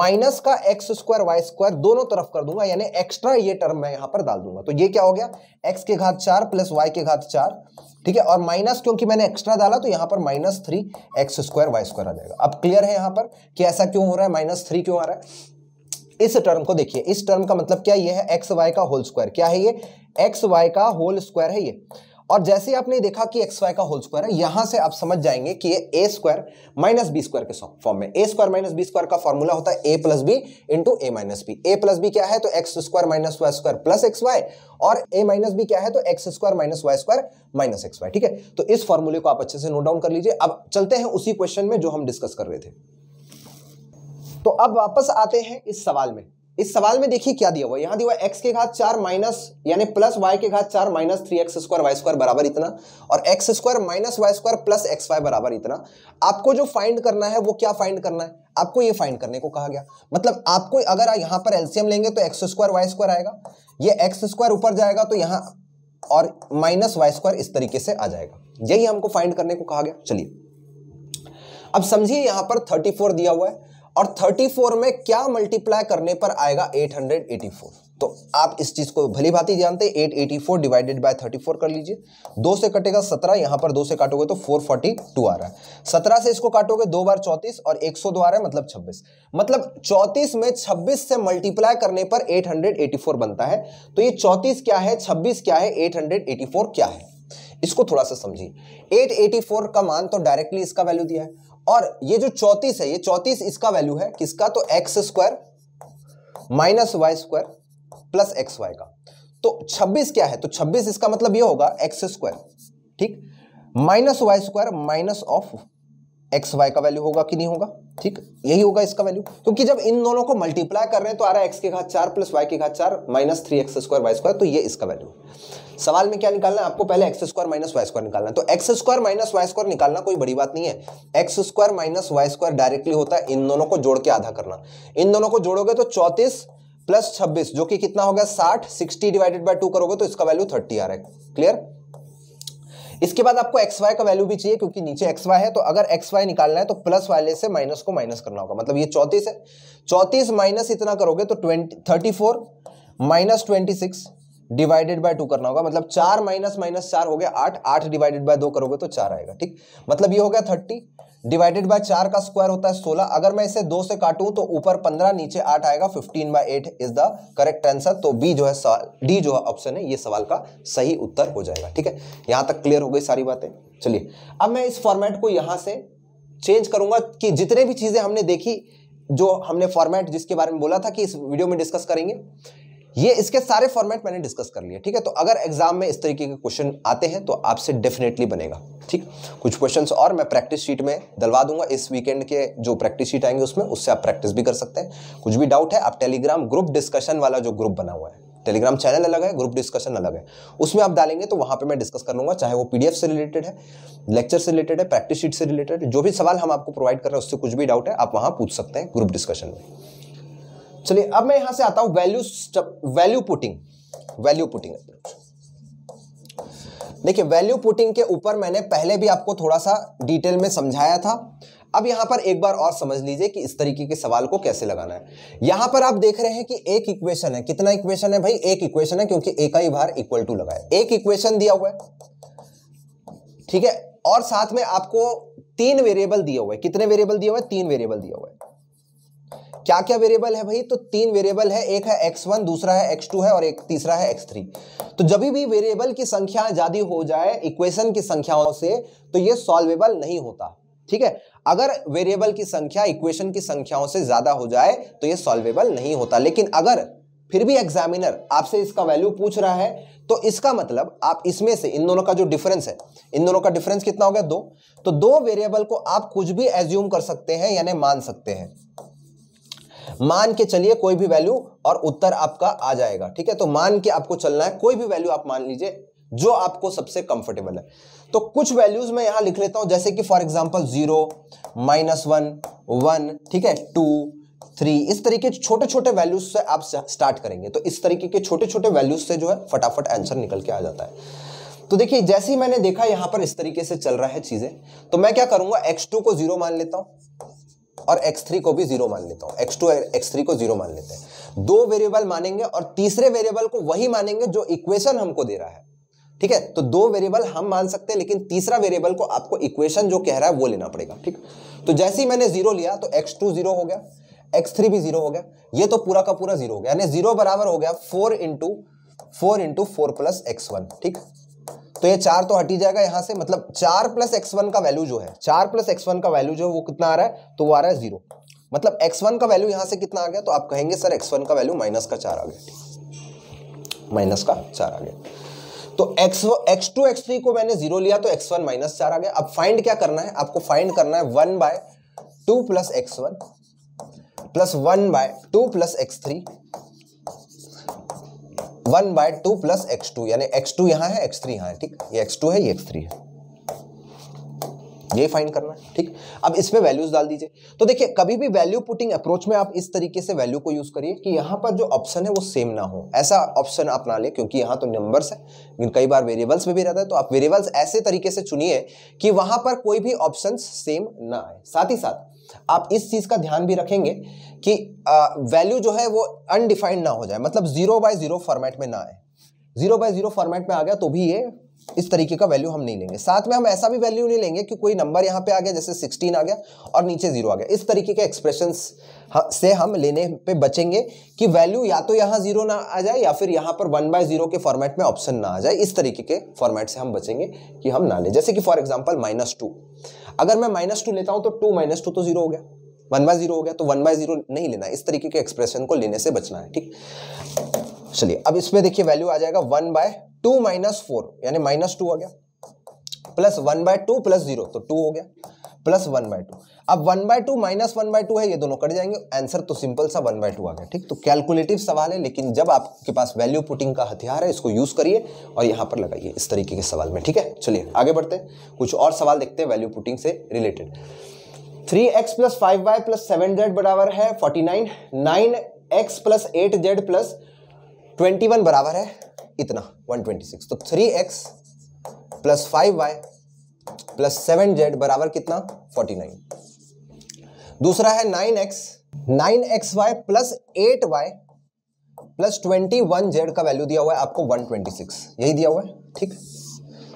Speaker 1: माइनस का एक्स स्क्वायर वाई स्क्वायर दोनों तरफ कर दूंगा यानी एक्स्ट्रा ये टर्म मैं यहां पर डाल दूंगा तो ये क्या हो गया एक्स के घात चार प्लस वाई के घात चार ठीक है और माइनस क्योंकि मैंने एक्स्ट्रा डाला तो यहां पर minus three x square y square आ जाएगा अब क्लियर है यहां पर कि ऐसा क्यों हो रहा है माइनस थ्री क्यों आ रहा है इस टर्म को देखिए इस टर्म का मतलब क्या यह है एक्स वाई का होल स्क्वायर क्या है ये एक्स वाई का होल स्क्वायर है ये और जैसे आपने देखा कि एक्स वाई का होल स्क्वायर है यहां से आप समझ जाएंगे कि ये a square minus b square के फॉर्म में a square minus b square का फॉर्मूला होता है ए plus b into a minus b a plus b क्या है तो x square minus y square plus x y और ए माइनस बी क्या है तो x square minus y square minus x y ठीक है तो इस फॉर्मूले को आप अच्छे से नोट डाउन कर लीजिए अब चलते हैं उसी क्वेश्चन में जो हम डिस्कस कर रहे थे तो अब वापस आते हैं इस सवाल में इस सवाल में देखिए क्या दिया हुआ यहां दिया हुआ x के घात चार माइनस यानी प्लस वाई के घात चार minus three x square y square बराबर इतना और x square minus y square plus x y बराबर इतना आपको जो फाइंड करना है वो क्या फाइंड करना है आपको ये फाइंड करने को कहा गया मतलब आपको अगर यहां पर एल्सियम लेंगे तो एक्स स्क्वायर वाई स्क्वायर आएगा ये एक्स स्क्वायर ऊपर जाएगा तो यहां और माइनस वाई स्क्वायर इस तरीके से आ जाएगा यही हमको फाइंड करने को कहा गया चलिए अब समझिए यहां पर 34 दिया हुआ है और 34 में क्या मल्टीप्लाई करने पर आएगा 884 तो आप इस चीज़ को भली भांति जानते हैं 884 डिवाइडेड बाय 34 कर लीजिए दो से कटेगा 17 यहां पर दो से काटोगे तो 442 आ रहा है 17 से इसको काटोगे दो बार 34 और 100 102 आ रहा है मतलब 26 मतलब 34 में 26 से मल्टीप्लाई करने पर 884 बनता है तो ये 34 क्या है 26 क्या है 884 क्या है इसको थोड़ा सा समझिए 884 का मान तो डायरेक्टली इसका वैल्यू दिया है और ये जो चौतीस है ये चौतीस इसका वैल्यू है किसका तो x square minus y square plus x y का तो छब्बीस क्या है तो छब्बीस इसका मतलब ये होगा एक्स स्क्वायर ठीक minus y square minus of x y का वैल्यू होगा कि नहीं होगा ठीक यही होगा इसका वैल्यू क्योंकि जब इन दोनों को मल्टीप्लाई कर रहे हैं तो आ रहा है एक्स के घाट चार प्लस वाई के घाट चार minus three x square y square तो ये इसका वैल्यू सवाल में क्या निकालना है आपको पहले x square minus y square निकालना है तो x square minus y square निकालना कोई बड़ी बात नहीं है x square minus y square directly होता है इन दोनों को जोड़ के आधा करना इन दोनों को जोड़ोगे तो चौतीस प्लस छब्बीस जो कि कितना होगा साठ सिक्सटी डिवाइडेड बाई टू करोगे तो इसका वैल्यू थर्टी आ रहा है क्लियर इसके बाद आपको एक्स वाई का वैल्यू भी चाहिए क्योंकि नीचे एक्स वाई है तो अगर एक्स वाई निकालना है तो प्लस वाले से माइनस को माइनस करना होगा मतलब ये चौतीस है चौतीस माइनस इतना करोगे तो twenty thirty four minus twenty six divided by two करना होगा मतलब चार माइनस माइनस चार हो गया आठ आठ डिवाइडेड बाय दो करोगे तो चार आएगा ठीक मतलब ये हो गया थर्टी डिवाइडेड बाय चार का स्क्वायर होता है सोलह अगर मैं इसे दो से काटूं तो ऊपर पंद्रह नीचे आठ आएगा fifteen by eight is the correct answer तो बी जो है डी जो है ऑप्शन है ये सवाल का सही उत्तर हो जाएगा ठीक है यहां तक क्लियर हो गई सारी बातें चलिए अब मैं इस फॉर्मेट को यहां से चेंज करूंगा कि जितने भी चीजें हमने देखी जो हमने फॉर्मेट जिसके बारे में बोला था कि इस वीडियो में डिस्कस करेंगे ये इसके सारे फॉर्मेट मैंने डिस्कस कर लिए ठीक है तो अगर एग्जाम में इस तरीके के क्वेश्चन आते हैं तो आपसे डेफिनेटली बनेगा ठीक कुछ क्वेश्चंस और मैं प्रैक्टिस शीट में दलवा दूंगा इस वीकेंड के जो प्रैक्टिस शीट आएंगे उसमें उससे आप प्रैक्टिस भी कर सकते हैं कुछ भी डाउट है आप टेलीग्राम ग्रुप डिस्कशन वाला जो ग्रुप बना हुआ है टेलीग्राम चैनल अलग है ग्रुप डिस्कशन अलग है उसमें आप डालेंगे तो वहां पे मैं डिस्कस कर लूंगा चाहे वो पीडीएफ से रिलेटेड है लेक्चर से रिलेटेड है प्रैक्टिस शीट से रिलेटेड जो भी सवाल हम आपको प्रोवाइड कर रहे हैं उससे कुछ भी डाउट है आप वहाँ पूछ सकते हैं ग्रुप डिस्कशन में चलिए अब मैं यहां से आता हूं value value putting value putting देखिए वैल्यू पुटिंग के ऊपर मैंने पहले भी आपको थोड़ा सा डिटेल में समझाया था अब यहां पर एक बार और समझ लीजिए कि इस तरीके के सवाल को कैसे लगाना है यहां पर आप देख रहे हैं कि एक इक्वेशन है कितना इक्वेशन है भाई एक इक्वेशन है क्योंकि एक ही बार इक्वल टू है एक इक्वेशन दिया हुआ है ठीक है और साथ में आपको तीन वेरिएबल दिए हुए कितने वेरिएबल दिया हुआ है तीन वेरिएबल दिया हुआ है क्या क्या वेरिएबल है भाई तो तीन वेरिएबल है एक है एक्स वन दूसरा है एक्स टू है और एक तीसरा है एक्स थ्री तो जब भी वेरिएबल की संख्या ज्यादा हो जाए इक्वेशन की संख्याओं से तो ये सॉल्वेबल नहीं होता ठीक है अगर वेरिएबल की संख्या इक्वेशन की संख्याओं से ज्यादा हो जाए तो ये सॉल्वेबल नहीं होता लेकिन अगर फिर भी एग्जामिनर आपसे इसका वैल्यू पूछ रहा है तो इसका मतलब आप इसमें से इन दोनों का जो डिफरेंस है इन दोनों का डिफरेंस कितना हो गया दो तो दो वेरिएबल को आप कुछ भी एज्यूम कर सकते हैं यानी मान सकते हैं मान के चलिए कोई भी वैल्यू और उत्तर आपका आ जाएगा ठीक है तो मान के आपको चलना है कोई भी वैल्यू आप मान लीजिए जो आपको सबसे कंफर्टेबल है तो कुछ वैल्यूज मैं यहां लिख लेता हूं जैसे कि for example zero minus one one ठीक है टू थ्री इस तरीके छोटे छोटे वैल्यूज से आप स्टार्ट करेंगे तो इस तरीके के छोटे छोटे वैल्यूज से जो है फटाफट आंसर निकल के आ जाता है तो देखिए जैसे ही मैंने देखा यहां पर इस तरीके से चल रहा है चीजें तो मैं क्या करूंगा टू को जीरो मान लेता हूं और x3 को भी जीरो मान लेता हूँ x2 x3 को जीरो मान लेते हैं दो वेरिएबल मानेंगे और तीसरे वेरिएबल को वही मानेंगे जो इक्वेशन हमको दे रहा है ठीक है तो दो वेरिएबल हम मान सकते हैं लेकिन तीसरा वेरिएबल को आपको इक्वेशन जो कह रहा है वो लेना पड़ेगा ठीक तो जैसे ही मैंने जीरो लिया तो एक्स टू जीरो हो गया एक्स थ्री भी जीरो हो गया ये तो पूरा का पूरा जीरो हो गया यानी जीरो बराबर हो गया four into four into four plus x one ठीक तो ये चार तो हटी जाएगा यहां से मतलब चार प्लस एक्स वन का वैल्यू जो है चार प्लस एक्स वन का वैल्यू जो है वो कितना आ रहा है तो वो आ रहा है जीरो मतलब एक्स वन का वैल्यू यहां से कितना आ गया तो आप कहेंगे सर एक्स वन का वैल्यू माइनस का चार आ गया माइनस का चार आ गया तो x x two x three को मैंने जीरो लिया तो एक्स वन माइनस चार आ गया अब फाइंड क्या करना है आपको फाइंड करना है one by two plus x one plus one by two plus x three one by two plus x two यानी एक्स टू यहाँ है एक्स थ्री यहाँ है ठीक ये एक्स टू है ये एक्स थ्री है ये फाइंड करना है ठीक अब इसमें वैल्यूज डाल दीजिए तो देखिए कभी भी वैल्यू पुटिंग अप्रोच में आप इस तरीके से वैल्यू को यूज करिए कि यहाँ पर जो ऑप्शन है वो सेम ना हो ऐसा ऑप्शन आप ना ले क्योंकि यहाँ तो नंबर्स है लेकिन कई बार वेरिएबल्स में भी रहता है तो आप वेरिएबल्स ऐसे तरीके से चुनिए कि वहाँ पर कोई भी ऑप्शन सेम ना आए साथ ही साथ आप इस चीज़ का ध्यान भी रखेंगे कि वैल्यू जो है वो अनडिफाइंड ना हो जाए मतलब जीरो बाय जीरो फॉर्मेट में ना आए जीरो बाय जीरो फॉर्मेट में आ गया तो भी ये इस तरीके का वैल्यू हम नहीं लेंगे साथ में हम ऐसा भी वैल्यू नहीं लेंगे कि कोई नंबर यहाँ पे आ गया जैसे 16 आ गया और नीचे जीरो आ गया इस तरीके के एक्सप्रेशन से हम लेने पे बचेंगे कि वैल्यू या तो यहाँ जीरो ना आ जाए या फिर यहाँ पर वन बाय जीरो के फॉर्मेट में ऑप्शन ना आ जाए इस तरीके के फॉर्मेट से हम बचेंगे कि हम ना लें जैसे कि फॉर एग्जाम्पल माइनस टू अगर मैं माइनस टू लेता हूँ तो टू माइनस टू तो जीरो हो गया वन बाय जीरो हो गया तो वन बाय जीरो नहीं लेना इस तरीके के एक्सप्रेशन को लेने से बचना है ठीक चलिए अब इसमें देखिए वैल्यू आ जाएगा one by two minus four यानी माइनस टू हो गया plus one by two plus zero तो टू हो गया प्लस वन बाय टू अब one by two minus one by two है ये दोनों कट जाएंगे आंसर तो सिंपल सा वन बाय टू आ गया ठीक तो कैलकुलेटिव सवाल है लेकिन जब आपके पास वैल्यू पुटिंग का हथियार है इसको यूज करिए और यहां पर लगाइए इस तरीके के सवाल में ठीक है चलिए आगे बढ़ते हैं कुछ और सवाल देखते हैं वैल्यू पुटिंग से related three x plus five y plus seven z बराबर है forty nine nine x plus eight z plus twenty one बराबर है इतना 126 तो 3x x plus five y plus seven z बराबर कितना 49 दूसरा है 9x 9xy x plus 8y plus twenty का वैल्यू दिया हुआ है आपको 126 यही दिया हुआ है ठीक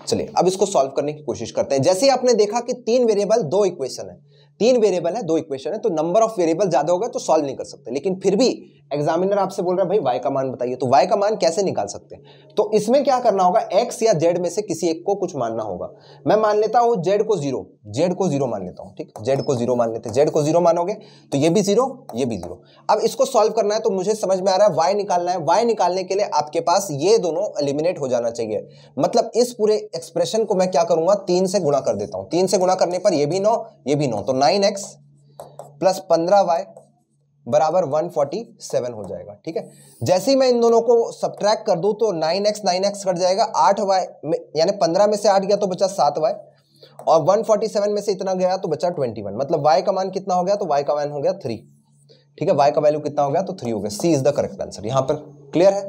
Speaker 1: चलिए अब इसको सॉल्व करने की कोशिश करते हैं जैसे आपने देखा कि तीन वेरिएबल दो इक्वेशन है तीन वेरिएबल है दो इक्वेशन है तो नंबर ऑफ वेरिएबल ज्यादा होगा तो सॉल्व नहीं कर सकते लेकिन फिर भी एग्जामिनर आपसे बोल रहा है भाई वाई का मान बताइए तो वाई का मान कैसे निकाल सकते हैं तो इसमें क्या करना होगा एक्स या जेड में से किसी एक को कुछ मानना होगा मैं मान लेता हूं जेड को जीरो जेड को जीरो मान लेता हूं ठीक जेड को जीरो मान लेते हैं जेड को जीरो मानोगे तो ये भी जीरो ये भी जीरो अब इसको सॉल्व करना है तो मुझे समझ में आ रहा है वाई निकालना है वाई निकालने के लिए आपके पास ये दोनों एलिमिनेट हो जाना चाहिए मतलब इस पूरे एक्सप्रेशन को मैं क्या करूंगा तीन से गुणा कर देता हूँ तीन से गुणा करने पर यह भी नौ ये भी नौ तो नाइन एक्स प्लस पंद्रह वाई बराबर 147 हो जाएगा ठीक है जैसे ही मैं इन दोनों को सब्ट्रैक्ट कर दूं तो 9x 9x कट जाएगा आठ वाई यानी 15 में से 8 गया तो बचा सात वाई और 147 में से इतना गया तो बचा 21 मतलब y का मान कितना हो गया तो y का मान हो गया थ्री ठीक है y का वैल्यू कितना हो गया तो थ्री हो गया c is the correct answer यहां पर क्लियर है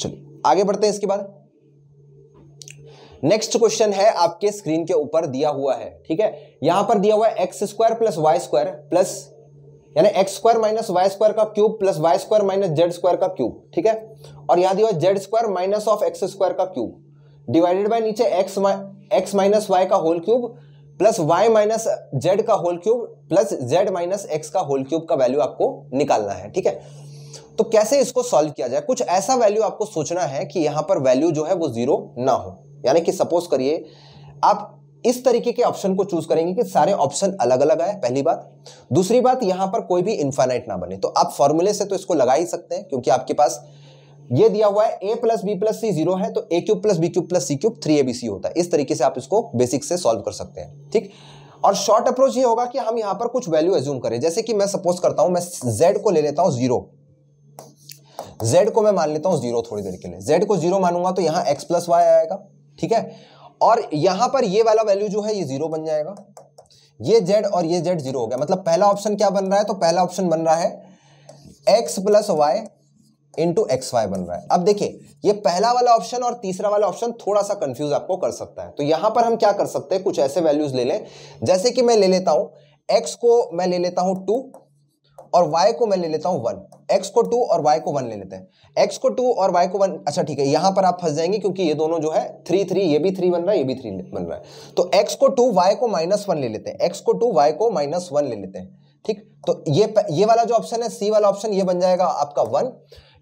Speaker 1: चलिए आगे बढ़ते हैं इसके बाद नेक्स्ट क्वेश्चन है आपके स्क्रीन के ऊपर दिया हुआ है ठीक है यहां पर दिया हुआ है x square plus y square plus यानी x square minus y square का cube plus y square minus z square का क्यूब ठीक है और याद हुआ z square minus of x square का क्यूब डिवाइडेड बाय नीचे एक्स एक्स माइनस वाई का whole cube plus y minus z का whole cube plus z minus x का होल क्यूब का वैल्यू आपको निकालना है ठीक है तो कैसे इसको सॉल्व किया जाए कुछ ऐसा वैल्यू आपको सोचना है कि यहां पर वैल्यू जो है वो जीरो ना हो यानी कि सपोज करिए आप इस तरीके के ऑप्शन को चूज करेंगे कि सारे ऑप्शन अलग अलग आए पहली बात दूसरी बात यहां पर कोई भी इंफाइनाइट ना बने तो आप फॉर्मूले से तो इसको लगा ही सकते हैं क्योंकि आपके पास ये दिया हुआ है ए plus B plus c zero है तो a cube plus B cube plus C cube three A B c होता है इस तरीके से आप इसको बेसिक से सॉल्व कर सकते हैं ठीक और शॉर्ट अप्रोच ये होगा कि हम यहां पर कुछ वैल्यू एज्यूम करें जैसे कि मैं सपोज करता हूं मैं जेड को ले लेता हूं जीरो जेड को मैं मान लेता हूं जीरो थोड़ी देर के लिए जेड को जीरो मानूंगा तो यहां एक्स प्लस वाई आएगा ठीक है और यहां पर ये वाला वैल्यू जो है ये जीरो बन जाएगा ये जेड और ये जेड जीरो हो गया मतलब पहला ऑप्शन क्या बन रहा है तो पहला ऑप्शन बन रहा है x plus y into x y बन रहा है अब देखिए ये पहला वाला ऑप्शन और तीसरा वाला ऑप्शन थोड़ा सा कंफ्यूज आपको कर सकता है तो यहां पर हम क्या कर सकते हैं कुछ ऐसे वैल्यूज ले लें जैसे कि मैं ले लेता हूं एक्स को मैं ले लेता हूं टू और y को मैं ले लेता हूँ वन x को टू और y को वन ले लेते हैं x को टू और y को वन अच्छा ठीक है यहाँ पर आप फंस जाएंगे क्योंकि ये दोनों जो है थ्री थ्री ये भी थ्री बन रहा है ये भी थ्री बन रहा है तो x को टू y को माइनस वन ले लेते हैं x को टू y को माइनस वन ले लेते हैं ठीक तो ये ये वाला जो ऑप्शन है सी वाला ऑप्शन ये बन जाएगा आपका वन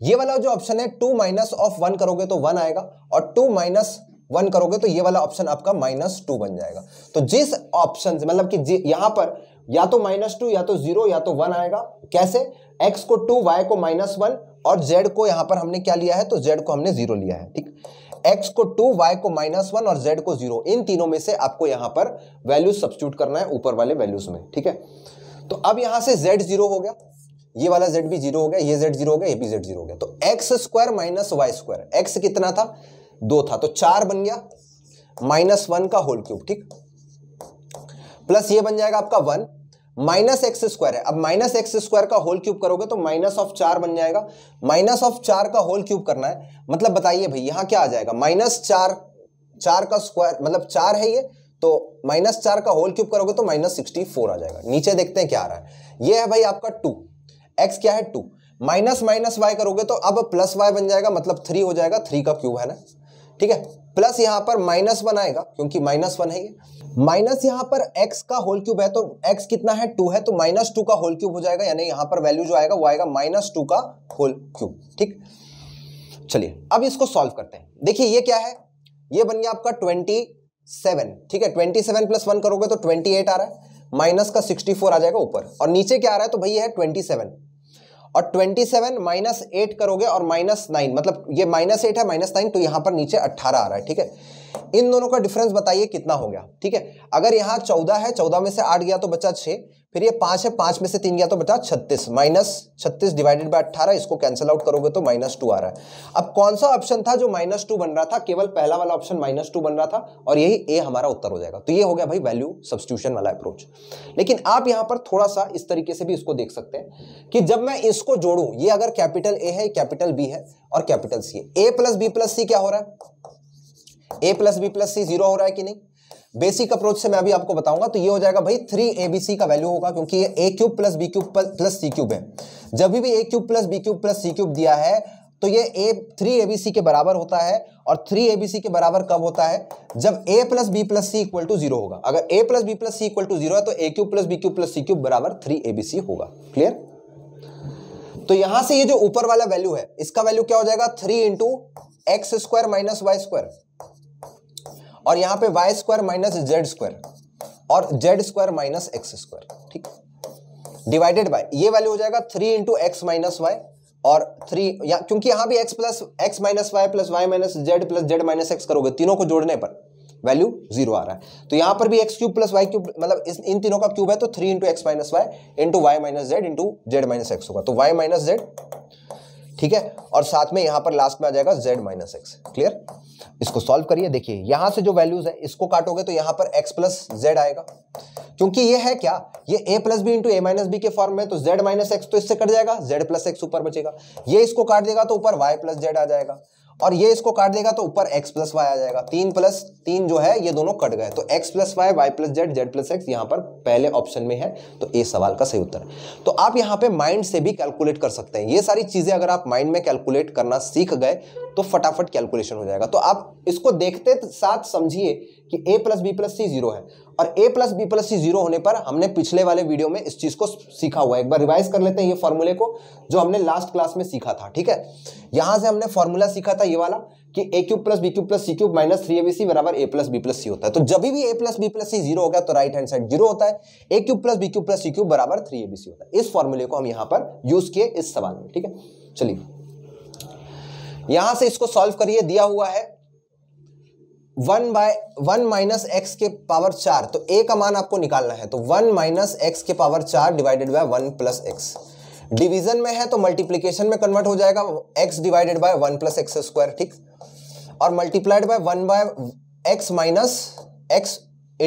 Speaker 1: ये वाला जो ऑप्शन है टू माइनस ऑफ वन करोगे तो वन आएगा और टू माइनस वन करोगे तो ये वाला ऑप्शन आपका माइनस टू बन जाएगा तो जिस ऑप्शन मतलब कि यहां पर या तो माइनस टू या तो जीरो या तो वन आएगा कैसे एक्स को टू वाई को माइनस वन और जेड को यहां पर हमने क्या लिया है तो जेड को हमने जीरो लिया है ठीक एक्स को टू वाई को माइनस वन और जेड को जीरो इन तीनों में से आपको यहां पर वैल्यूज सब्सिट्यूट करना है ऊपर वाले वैल्यूज में ठीक है तो अब यहां से जेड जीरो हो गया ये वाला जेड भी जीरो हो गया ये जेड जीरो हो गया ये भी जेड जीरो हो गया तो x square minus y square x कितना था दो था तो चार बन गया माइनस वन का होल क्यूब ठीक प्लस ये बन जाएगा आपका वन माइनस एक्स स्क्वायर है अब माइनस एक्स स्क्वायर का होल क्यूब करोगे तो माइनस ऑफ चार बन जाएगा माइनस ऑफ चार का होल क्यूब करना है मतलब बताइए भाई यहां क्या आ जाएगा माइनस चार चार का स्क्वायर मतलब चार है ये तो माइनस चार का होल क्यूब करोगे तो माइनस सिक्सटी फोर आ जाएगा नीचे देखते हैं क्या आ रहा है ये है भाई आपका टू एक्स क्या है टू माइनस माइनस वाई करोगे तो अब प्लस वाई बन जाएगा मतलब थ्री हो जाएगा थ्री का क्यूब है ना ठीक है प्लस यहां पर माइनस वन आएगा क्योंकि माइनस वन है ये माइनस यहां पर x का होल क्यूब है तो x कितना है टू है तो माइनस टू का होल क्यूब हो जाएगा यानी यहां पर वैल्यू जो आएगा वो आएगा माइनस टू का होल क्यूब ठीक चलिए अब इसको सॉल्व करते हैं देखिए ये क्या है ये बन गया आपका ट्वेंटी सेवन ठीक है ट्वेंटी सेवन प्लस वन करोगे तो ट्वेंटी एट आ रहा है माइनस का सिक्सटी फोर आ जाएगा ऊपर और नीचे क्या आ रहा है तो भैया है ट्वेंटी सेवन और ट्वेंटी सेवन माइनस एट करोगे और माइनस नाइन मतलब ये माइनस एट है माइनस नाइन तो यहां पर नीचे अट्ठारह आ रहा है ठीक है इन दोनों का डिफरेंस बताइए कितना हो गया ठीक है अगर यहाँ चौदह है चौदह में से आठ गया तो बचा छः फिर ये पाँच है पाँच में से तीन गया तो बचा छत्तीस माइनस छत्तीस डिवाइडेड बाई अट्ठारह इसको कैंसिल आउट करोगे तो माइनस टू आ रहा है अब कौन सा ऑप्शन था जो माइनस टू बन रहा था केवल पहला वाला ऑप्शन माइनस टू बन रहा था और यही ए हमारा उत्तर हो जाएगा तो ये हो गया भाई वैल्यू सब्सिट्यूशन वाला अप्रोच लेकिन आप यहाँ पर थोड़ा सा इस तरीके से भी इसको देख सकते हैं कि जब मैं इसको जोड़ू ये अगर कैपिटल ए है कैपिटल बी है और कैपिटल सी है ए प्लस बी प्लस सी क्या हो रहा है ए plus B plus c zero हो रहा है कि नहीं बेसिक अप्रोच से मैं अभी आपको बताऊंगा तो ये हो जाएगा भाई थ्री ए बी सी का वैल्यू होगा क्योंकि ये a cube plus B cube plus C cube है जब भी a cube plus B cube plus C cube दिया है तो ये ए थ्री ए बी सी के बराबर होता है और थ्री ए बी सी के बराबर कब होता है जब a plus B plus c equal to zero होगा अगर a plus B plus c equal to zero है तो a cube plus B cube plus C cube बराबर थ्री ए बी सी होगा क्लियर तो यहां से ये जो ऊपर वाला वैल्यू है इसका वैल्यू क्या हो जाएगा three into x square minus y square और यहां पे y square minus z square और z square minus x square ठीक डिवाइडेड बाय ये वैल्यू हो जाएगा three into x minus y और थ्री या क्योंकि यहां भी x plus x minus y plus y minus z plus z minus x करोगे तीनों को जोड़ने पर वैल्यू जीरो आ रहा है तो यहां पर भी x cube plus y cube मतलब इस इन तीनों का क्यूब है तो three into x minus y into y minus z into z minus x होगा तो वाई माइनस जेड ठीक है और साथ में यहां पर लास्ट में आ जाएगा z माइनस एक्स क्लियर इसको सॉल्व करिए देखिए यहां से जो वैल्यूज है इसको काटोगे तो यहां पर x प्लस जेड आएगा क्योंकि ये है क्या ये a plus b into a minus b के फॉर्म में तो z माइनस एक्स तो इससे कट जाएगा z प्लस एक्स ऊपर बचेगा ये इसको काट देगा तो ऊपर y प्लस जेड आ जाएगा और ये इसको काट देगा तो ऊपर एक्स प्लस वाई आ जाएगा तीन प्लस तीन जो है ये दोनों कट गए तो x plus y y plus z z plus x यहाँ पर पहले ऑप्शन में है तो ए सवाल का सही उत्तर तो आप यहाँ पे माइंड से भी कैलकुलेट कर सकते हैं ये सारी चीज़ें अगर आप माइंड में कैलकुलेट करना सीख गए तो फटाफट कैलकुलेशन हो जाएगा तो आप इसको देखते साथ समझिए कि a plus B plus c zero है और ए plus B plus c zero होने पर हमने पिछले वाले वीडियो में इस चीज को सीखा हुआ है एक बार रिवाइज कर लेते हैं ये फॉर्मूले को जो हमने लास्ट क्लास में सीखा था ठीक है यहां से हमने फॉर्मूला सीखा था ये वाला कि ए cube plus B cube plus C cube minus three A B C बराबर a plus B plus c होता है तो जब भी a plus B plus c zero हो गया तो राइट हैंड साइड जीरो होता है ए cube plus B cube plus सी क्यूब बराबर थ्री ए बी सी होता है इस फॉर्मूले को हम यहां पर यूज किए इस सवाल में ठीक है चलिए यहां से इसको सॉल्व करिए दिया हुआ है one by one minus x के पावर चार तो ए का मान आपको निकालना है तो वन माइनस एक्स के पावर चार divided by one plus x division में है तो मल्टीप्लीकेशन में कन्वर्ट हो जाएगा x divided by one plus x square ठीक और multiplied by one by x minus x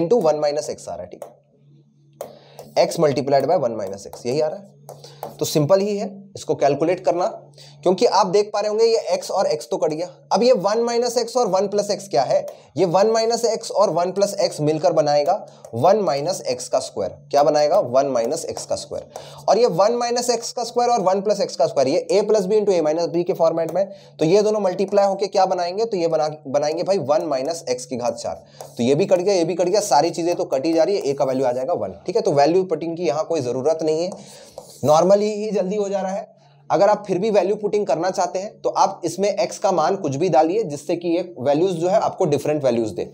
Speaker 1: into one minus x आ रहा है ठीक x multiplied by one minus x यही आ रहा है तो सिंपल ही है इसको कैलकुलेट करना क्योंकि आप देख पा रहे होंगे ये x और x तो कट गया अब ये 1 माइनस एक्स और 1 प्लस एक्स क्या है ये 1 माइनस एक्स और 1 प्लस एक्स मिलकर बनाएगा 1 माइनस एक्स का स्क्वायर क्या बनाएगा 1 माइनस एक्स का स्क्वायर और ये 1 माइनस एक्स का स्क्वायर और 1 प्लस एक्स का स्क्वायर ये a plus b into a minus b के फॉर्मेट में तो ये दोनों मल्टीप्लाई होकर क्या बनाएंगे तो ये बना बनाएंगे भाई वन माइनस एक्स की घात चार तो ये भी कट गया ये भी कट गया सारी चीज़ें तो कटी जा रही है ए का वैल्यू आ जाएगा वन ठीक है तो वैल्यू पटिंग की यहाँ कोई ज़रूरत नहीं है नॉर्मली ही जल्दी हो जा रहा है अगर आप फिर भी वैल्यू पुटिंग करना चाहते हैं तो आप इसमें एक्स का मान कुछ भी डालिए जिससे कि ये वैल्यूज जो है आपको डिफरेंट वैल्यूज दे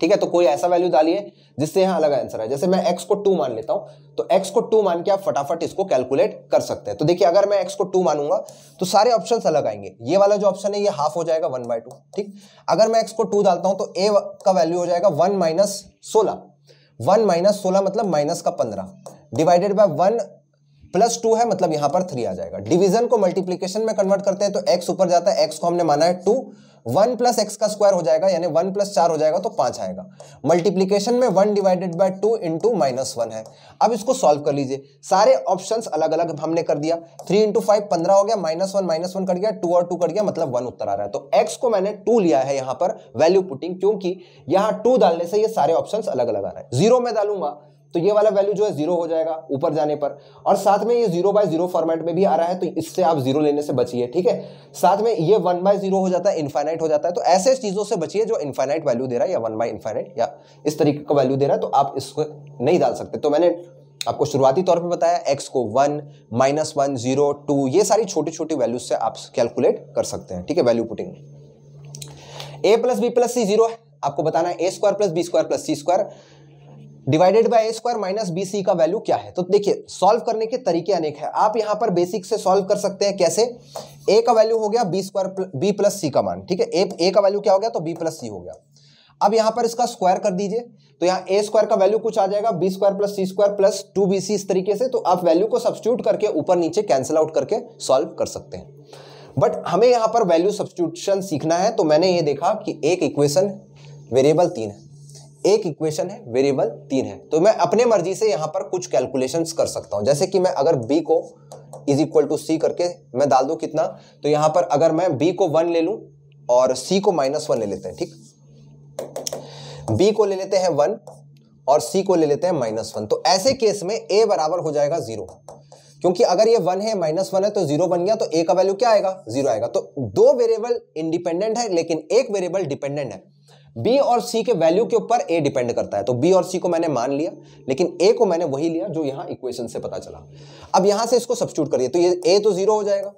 Speaker 1: ठीक है तो कोई ऐसा वैल्यू डालिए जिससे यहाँ अलग आंसर है जैसे मैं एक्स को टू मान लेता हूँ तो एक्स को टू मान के आप फटाफट इसको कैलकुलेट कर सकते हैं तो देखिए अगर मैं एक्स को टू मानूंगा तो सारे ऑप्शन अलग आएंगे ये वाला जो ऑप्शन है ये हाफ हो जाएगा वन बाय टू ठीक अगर मैं एक्स को टू डालता हूँ तो ए का वैल्यू हो जाएगा वन माइनस सोलह वन माइनस सोलह मतलब माइनस का पंद्रह divided by one plus two है मतलब यहां पर थ्री आ जाएगा डिवीजन को मल्टीप्लीकेशन में कन्वर्ट करते हैं तो एक्स ऊपर जाता है एक्स को हमने माना है टू वन प्लस एक्स का स्क्वायर हो जाएगा यानी वन प्लस चार हो जाएगा तो पांच आएगा मल्टीप्लीकेशन में one divided by two into minus one है अब इसको सॉल्व कर लीजिए सारे ऑप्शन अलग अलग हमने कर दिया थ्री इंटू फाइव पंद्रह हो गया माइनस वन माइनस वन कर गया टू और टू कर गया मतलब वन उत्तर आ रहा है तो एक्स को मैंने टू लिया है यहां पर वैल्यू पुटिंग क्योंकि यहां टू डालने से ये सारे ऑप्शन अलग अलग आ रहे हैं जीरो में डालूंगा तो ये वाला वैल्यू जो है जीरो हो जाएगा ऊपर जाने पर और साथ में ये जीरो बाय जीरो फॉर्मेट में भी आ रहा है तो इससे आप जीरो लेने से बचिए ठीक है थीके? साथ में ये वन बाय जीरो हो जाता है इन्फाइनाइट हो जाता है तो ऐसे चीजों से बचिए जो इन्फाइनाइट वैल्यू दे रहा है या वन बाय इन्फाइनाइट या इस तरीके का वैल्यू दे रहा है तो आप इसको नहीं डाल सकते तो मैंने आपको शुरुआती तौर पर बताया एक्स को one minus one zero two ये सारी छोटी छोटी वैल्यूज से आप कैलकुलेट कर सकते हैं ठीक है value putting a plus B plus c zero है आपको बताना है ए square plus B square plus C square divided by a square minus B c का वैल्यू क्या है तो देखिए सॉल्व करने के तरीके अनेक हैं आप यहाँ पर बेसिक से सॉल्व कर सकते हैं कैसे ए का वैल्यू हो गया बी स्क्वायर बी प्लस सी का मान ठीक है ए का वैल्यू क्या हो गया तो बी प्लस सी हो गया अब यहाँ पर इसका स्क्वायर कर दीजिए तो यहाँ ए स्क्वायर का वैल्यू कुछ आ जाएगा बी स्क्वायर प्लस सी square plus two b c इस तरीके से तो आप वैल्यू को सब्सिट्यूट करके ऊपर नीचे कैंसिल आउट करके सॉल्व कर सकते हैं बट हमें यहाँ पर वैल्यू सब्सिट्यूशन सीखना है तो मैंने ये देखा कि एक इक्वेशन वेरिएबल तीन है एक इक्वेशन है वेरिएबल तीन है तो मैं अपने मर्जी से यहां पर कुछ कैलकुलेशन कर सकता हूं जैसे कि मैं अगर बी को इज इक्वल टू सी करके मैं डाल दू कितना तो यहां पर अगर मैं बी को वन ले लू और सी को माइनस वन ले लेते हैं ठीक बी को ले लेते हैं वन और सी को ले लेते हैं माइनस वन तो ऐसे केस में ए बराबर हो जाएगा जीरो क्योंकि अगर ये वन है माइनस वन है तो जीरो बन गया तो ए का वैल्यू क्या आएगा जीरो आएगा तो दो वेरिएबल इंडिपेंडेंट है लेकिन एक वेरिएबल डिपेंडेंट है बी और सी के वैल्यू के ऊपर ए डिपेंड करता है तो बी और सी को मैंने मान लिया लेकिन ए को मैंने वही लिया जो यहां इक्वेशन से पता चला अब यहां से इसको सब्सिट्यूट करिए तो ये ए तो जीरो हो जाएगा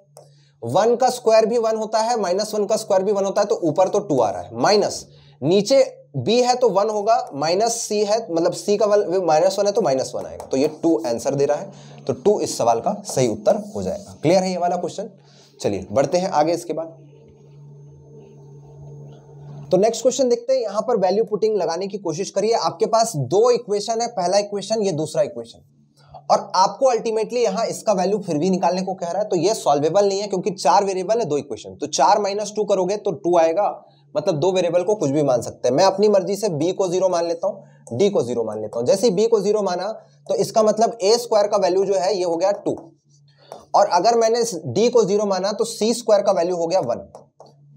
Speaker 1: वन का स्क्वायर भी वन होता है माइनस वन का स्क्वायर भी वन होता है तो ऊपर तो टू आ रहा है माइनस नीचे बी है तो वन होगा माइनस सी है मतलब सी का माइनस वन है तो माइनस वन आएगा तो ये टू आंसर दे रहा है तो टू इस सवाल का सही उत्तर हो जाएगा क्लियर है ये वाला क्वेश्चन चलिए बढ़ते हैं आगे इसके बाद तो नेक्स्ट क्वेश्चन देखते हैं यहां पर वैल्यू पुटिंग लगाने की कोशिश करिए आपके पास दो इक्वेशन है पहला इक्वेशन ये दूसरा इक्वेशन और आपको अल्टीमेटली यहां इसका वैल्यू फिर भी निकालने को कह रहा है तो ये सॉल्वेबल नहीं है क्योंकि चार वेरिएबल है दो इक्वेशन तो चार माइनस टू करोगे तो टू आएगा मतलब दो वेरिएबल को कुछ भी मान सकते हैं मैं अपनी मर्जी से बी को जीरो मान लेता हूं डी को जीरो मान लेता हूं जैसे बी को जीरो माना तो इसका मतलब ए स्क्वायर का वैल्यू जो है ये हो गया टू और अगर मैंने डी को जीरो माना तो सी स्क्वायर का वैल्यू हो गया वन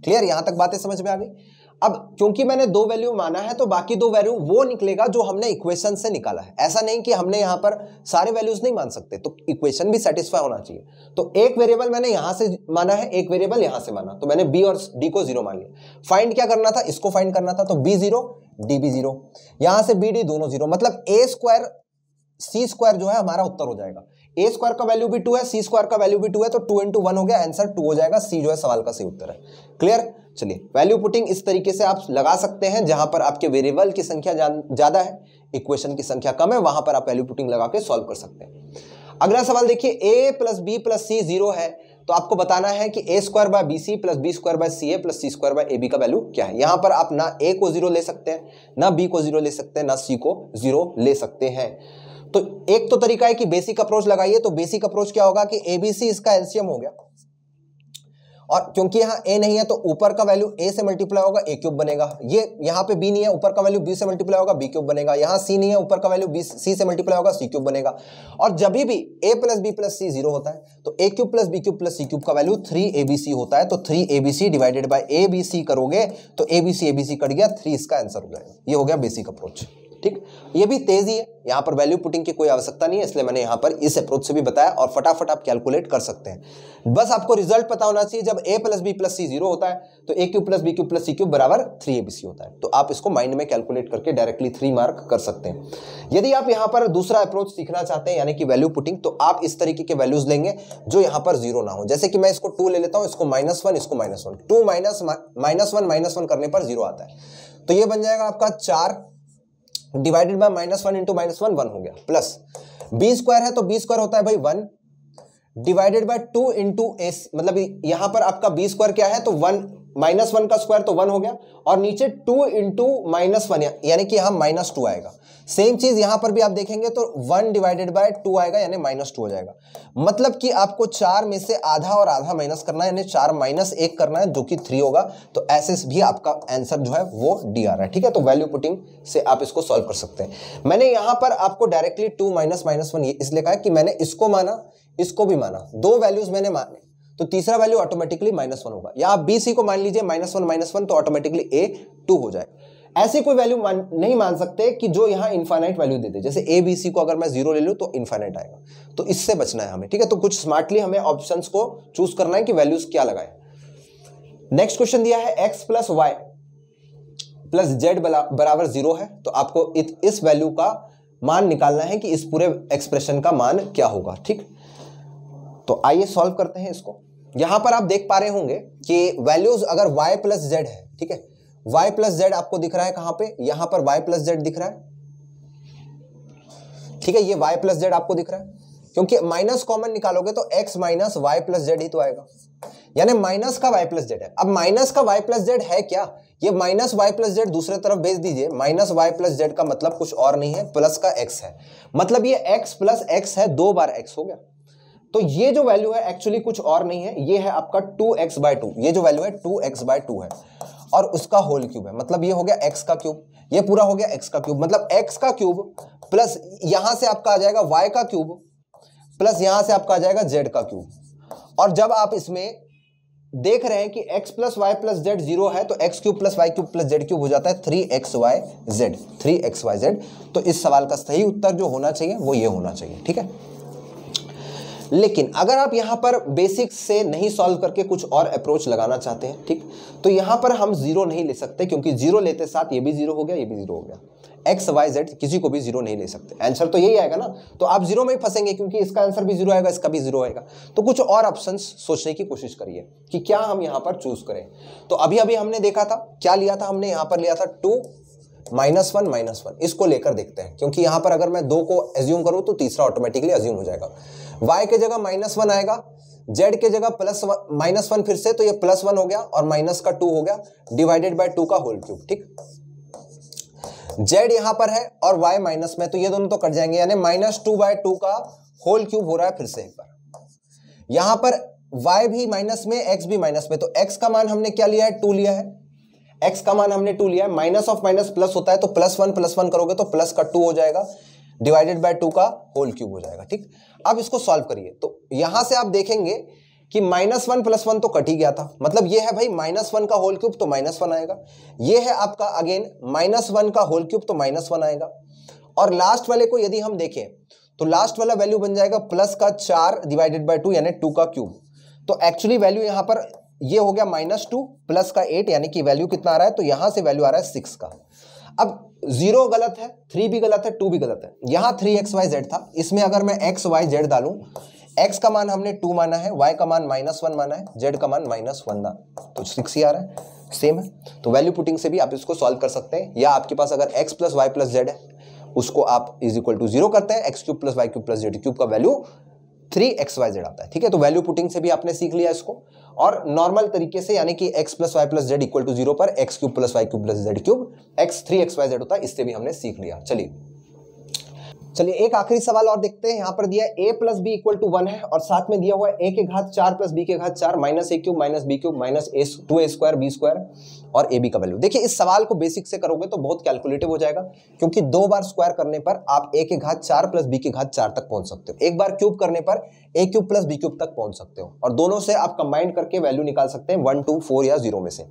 Speaker 1: क्लियर यहां तक बातें समझ में आ गई अब क्योंकि मैंने दो वैल्यू माना है तो बाकी दो वैल्यू वो निकलेगा जो हमने इक्वेशन से निकाला है ऐसा नहीं कि हमने यहां पर सारे वैल्यूज नहीं मान सकते तो इक्वेशन भी सेटिस्फाई होना चाहिए तो एक वेरिएबल मैंने यहां से माना है एक वेरिएबल यहां से माना तो मैंने बी और डी को जीरो मान लिया फाइंड क्या करना था इसको फाइंड करना था तो b zero d b zero यहां से बी डी दोनों जीरो मतलब ए स्क्वायर सी स्क्वायर जो है हमारा उत्तर हो जाएगा ए स्क्वायर का वैल्यू भी टू है सी स्क्वायर का वैल्यू भी टू है तो टू इंटू वन हो गया आंसर टू हो जाएगा सी जो है सवाल का सही उत्तर है क्लियर चलिए वैल्यू पुटिंग इस तरीके से आप लगा सकते हैं जहां पर आपके वेरिएबल की संख्या ज़्यादा है इक्वेशन की संख्या कम है वहां पर आप वैल्यू पुटिंग लगा के सॉल्व कर सकते हैं अगला सवाल देखिए ए plus B plus c zero है तो आपको बताना है कि ए square by b C plus B square by c a plus C square by a b का वैल्यू क्या है यहां पर आप ना ए को जीरो ले सकते हैं ना बी को जीरो ले सकते हैं ना सी को जीरो ले सकते हैं तो एक तो तरीका है कि बेसिक अप्रोच लगाइए तो बेसिक अप्रोच क्या होगा कि ए बी सी इसका एलसीएम हो गया और क्योंकि यहाँ ए नहीं है तो ऊपर का वैल्यू ए से मल्टीप्लाई होगा ए क्यूब बनेगा ये यहाँ पे बी नहीं है ऊपर का वैल्यू बी से मल्टीप्लाई होगा बी क्यूब बनेगा यहाँ सी नहीं है ऊपर का वैल्यू बी सी से मल्टीप्लाई होगा सी क्यूब बनेगा और जब भी a plus B plus c zero होता है तो a cube plus B cube plus C cube का value three A B c होता है तो three A B c divided by a B c करोगे तो a B c a B c cut गया थ्री इसका आंसर हो जाएगा ये हो गया बेसिक अप्रोच ठीक ये भी तेजी है यहाँ पर वैल्यू पुटिंग की कोई आवश्यकता नहीं है इसलिए मैंने यहाँ पर इस अप्रोच से भी बताया और फटाफट आप कैलकुलेट कर सकते हैं बस आपको रिजल्ट पता होना चाहिए जब a plus B plus c zero होता है तो a cube plus b cube plus c cube बराबर थ्री ए बी सी होता है तो आप इसको माइंड में कैलकुलेट करके डायरेक्टली थ्री मार्क कर सकते हैं यदि आप यहाँ पर दूसरा अप्रोच सीखना चाहते हैं यानी कि वैल्यू पुटिंग तो आप इस तरीके के वैल्यूज लेंगे जो यहाँ पर जीरो ना हो जैसे कि मैं इसको टू ले लेता हूँ इसको माइनस वन इसको minus one two minus minus one minus one करने पर जीरो आता है तो ये बन जाएगा आपका चार divided by minus one into minus one one हो गया प्लस बी स्क्वायर है तो बी स्क्वायर होता है भाई one divided by two into s मतलब यहां पर आपका बी स्क्वायर क्या है तो वन माइनस वन का स्क्वायर तो वन हो गया और नीचे टू इंटू माइनस वन यानी कि यहां माइनस टू आएगा सेम चीज यहां पर भी आप देखेंगे तो वन डिवाइडेड बाय टू आएगा यानी माइनस टू हो जाएगा मतलब कि आपको चार में से आधा और आधा माइनस करना है यानी चार माइनस एक करना है जो कि थ्री होगा तो ऐसे भी आपका आंसर जो है वो डी आ रहा है ठीक है तो वैल्यू पुटिंग से आप इसको सॉल्व कर सकते हैं मैंने यहां पर आपको directly two minus minus one इसलिए कहा कि मैंने इसको माना इसको भी माना दो वैल्यूज मैंने माने तो तीसरा वैल्यू ऑटोमेटिकली माइनस वन होगा या आप बी सी को मान लीजिए माइनस वन माइनस वन तो ऑटोमेटिकली ए टू हो जाएगा ऐसी कोई वैल्यू नहीं मान सकते कि जो यहाँ इन्फाइनाइट वैल्यू दे दे जैसे ए बी सी को अगर मैं जीरो ले लूँ तो इन्फाइनाइट आएगा तो इससे बचना है हमें ठीक है तो कुछ स्मार्टली हमें ऑप्शन को चूज करना है कि वैल्यूज क्या लगाए नेक्स्ट क्वेश्चन दिया है x plus y plus z बराबर जीरो है तो आपको इत, इस वैल्यू का मान निकालना है कि इस पूरे एक्सप्रेशन का मान क्या होगा ठीक तो आइए सॉल्व करते हैं इसको यहां पर आप देख पा रहे होंगे कि वैल्यूज अगर वाई प्लस जेड है ठीक है y प्लस जेड आपको दिख रहा है कहां पे यहां पर y प्लस जेड दिख रहा है ठीक है ये y प्लस जेड आपको दिख रहा है क्योंकि माइनस कॉमन निकालोगे तो x minus y plus z ही तो आएगा यानी माइनस का y प्लस जेड है अब माइनस का y प्लस जेड है क्या ये माइनस वाई प्लस जेड दूसरे तरफ भेज दीजिए माइनस वाई प्लस जेड का मतलब कुछ और नहीं है प्लस का x है मतलब ये x प्लस एक्स है दो बार x हो गया तो ये जो वैल्यू है एक्चुअली कुछ और नहीं है ये है आपका टू एक्स बाय टू ये जो वैल्यू है टू एक्स बाय टू है और उसका होल क्यूब है मतलब ये हो गया एक्स का क्यूब ये पूरा हो गया एक्स का क्यूब मतलब एक्स का क्यूब प्लस यहां से आपका आ जाएगा वाई का क्यूब प्लस यहां से आपका आ जाएगा जेड का क्यूब और जब आप इसमें देख रहे हैं कि x plus y plus z zero है तो x cube plus y cube plus z cube हो जाता है three x y z three x y z तो इस सवाल का सही उत्तर जो होना चाहिए वो ये होना चाहिए ठीक है लेकिन अगर आप यहाँ पर बेसिक से नहीं सॉल्व करके कुछ और अप्रोच लगाना चाहते हैं ठीक तो यहाँ पर हम जीरो नहीं ले सकते क्योंकि जीरो लेते साथ ये भी जीरो हो गया ये भी जीरो हो गया एक्स वाई जेड किसी को भी जीरो नहीं ले सकते आंसर तो यही आएगा ना तो आप जीरो में ही फंसेंगे क्योंकि इसका आंसर भी जीरो आएगा इसका भी जीरो आएगा तो कुछ और ऑप्शन सोचने की कोशिश करिए कि क्या हम यहाँ पर चूज करें तो अभी अभी हमने देखा था क्या लिया था हमने यहाँ पर लिया था two minus one minus one इसको लेकर देखते हैं क्योंकि यहां पर अगर मैं दो को एज्यूम करूं तो तीसरा ऑटोमेटिकली एज्यूम हो जाएगा वाई के जगह माइनस वन आएगा जेड के जगह प्लस माइनस वन फिर से तो ये प्लस वन हो गया और माइनस का टू हो गया डिवाइडेड बाय टू का होल क्यूब ठीक जेड यहां पर है और वाई माइनस में तो ये दोनों तो कट जाएंगे यानी माइनस टू बाय टू का होल क्यूब हो रहा है फिर से एक बार यहां पर वाई भी माइनस में एक्स भी माइनस में तो एक्स का मान हमने क्या लिया है टू लिया है एक्स का मान हमने टू लिया है माइनस ऑफ माइनस प्लस होता है तो प्लस वन प्लस वन करोगे तो प्लस का टू हो जाएगा डिवाइडेड बाय टू का होल क्यूब हो जाएगा ठीक अब इसको सॉल्व करिए तो यहां से आप देखेंगे कि माइनस वन प्लस वन तो कट ही गया था मतलब ये है भाई माइनस वन का होल क्यूब तो माइनस वन आएगा ये है आपका अगेन माइनस वन का होल क्यूब तो माइनस वन आएगा और लास्ट वाले को यदि हम देखें तो लास्ट वाला वैल्यू बन जाएगा प्लस का चार डिवाइडेड बाय टू यानी टू का क्यूब तो एक्चुअली वैल्यू यहां पर ये हो गया माइनस टू प्लस का एट यानी कि वैल्यू कितना आ रहा है तो यहां से वैल्यू आ रहा है सिक्स का अब जीरो गलत है थ्री भी गलत है टू भी गलत है यहां थ्री एक्स वाई जेड था इसमें अगर मैं एक्स वाई जेड डालू एक्स का मान हमने टू माना है वाई का मान माइनस वन माना है जेड का मान माइनस वन ना तो सिक्स ही आ रहा है सेम है तो वैल्यू पुटिंग से भी आप इसको सॉल्व कर सकते हैं या आपके पास अगर x plus y plus z है उसको आप इज इक्वल टू जीरो करते हैं x cube plus y cube plus z cube का value three x y z आता है ठीक है तो वैल्यू पुटिंग से भी आपने सीख लिया इसको और नॉर्मल तरीके से यानी कि x plus y plus z equal to zero पर x cube plus y cube plus z cube x three x y z होता है इससे भी हमने सीख लिया चलिए चलिए एक आखिरी सवाल और देखते हैं यहाँ पर दिया ए plus b equal to one है और साथ में दिया हुआ है ए के घात चार प्लस बी के घात चार minus a cube minus b cube minus a two a square b square और ए बी का वैल्यू देखिए इस सवाल को बेसिक से करोगे तो बहुत कैलकुलेटिव हो जाएगा क्योंकि दो बार स्क्वायर करने पर आप ए के घात चार प्लस बी के घात चार तक पहुंच सकते हो एक बार क्यूब करने पर ए क्यूब प्लस बी क्यूब तक पहुंच सकते हो और दोनों से आप कंबाइंड करके वैल्यू निकाल सकते हैं वन टू फोर या जीरो में से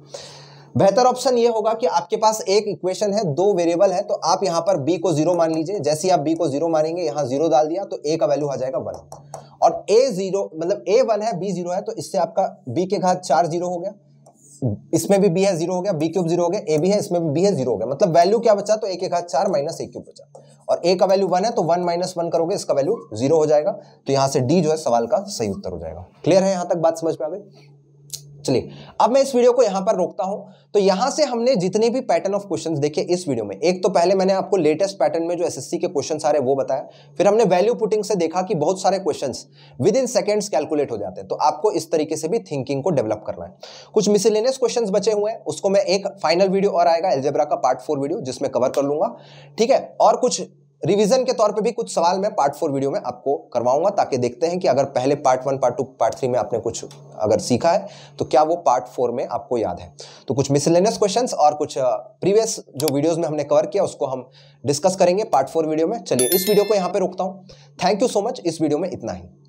Speaker 1: बेहतर ऑप्शन ये होगा कि आपके पास एक इक्वेशन है दो वेरिएबल है तो आप यहाँ पर बी को जीरो मान लीजिए जैसे ही आप बी को जीरो मानेंगे यहाँ जीरो डाल दिया तो ए का वैल्यू आ जाएगा वन और ए जीरो मतलब ए वन है बी जीरो है तो इससे आपका बी के घात चार जीरो हो गया हम्म। इसमें भी बी है जीरो हो गया बी क्यूब जीरो हो गया ए भी है इसमें भी बी है जीरो हो गया मतलब वैल्यू क्या बचा तो एक एक चार माइनस एक क्यूब बचा और ए का वैल्यू वन है तो वन माइनस वन करोगे इसका वैल्यू जीरो हो जाएगा तो यहाँ से डी जो है सवाल का सही उत्तर हो जाएगा क्लियर है यहाँ तक बात समझ में आ गई चलिए अब मैं इस वीडियो को यहां पर रोकता हूं तो यहां से हमने जितने भी पैटर्न ऑफ क्वेश्चंस देखे इस वीडियो में एक तो पहले मैंने आपको लेटेस्ट पैटर्न में जो एसएससी के क्वेश्चन आ रहे वो बताया फिर हमने वैल्यू पुटिंग से देखा कि बहुत सारे question within seconds calculate हो जाते हैं तो आपको इस तरीके से भी थिंकिंग को डेवलप करना है कुछ मिसिलेनियस क्वेश्चन बचे हुए हैं उसको मैं एक फाइनल वीडियो और आएगा एल्जेब्रा का पार्ट फोर वीडियो जिसमें कवर कर लूंगा ठीक है और कुछ रिवीजन के तौर पे भी कुछ सवाल मैं पार्ट फोर वीडियो में आपको करवाऊंगा ताकि देखते हैं कि अगर पहले part one part two part three में आपने कुछ अगर सीखा है तो क्या वो पार्ट फोर में आपको याद है तो कुछ मिसलेनियस क्वेश्चन और कुछ प्रीवियस जो वीडियोज में हमने कवर किया उसको हम डिस्कस करेंगे पार्ट फोर वीडियो में चलिए इस वीडियो को यहाँ पर रोकता हूँ थैंक यू सो मच इस वीडियो में इतना ही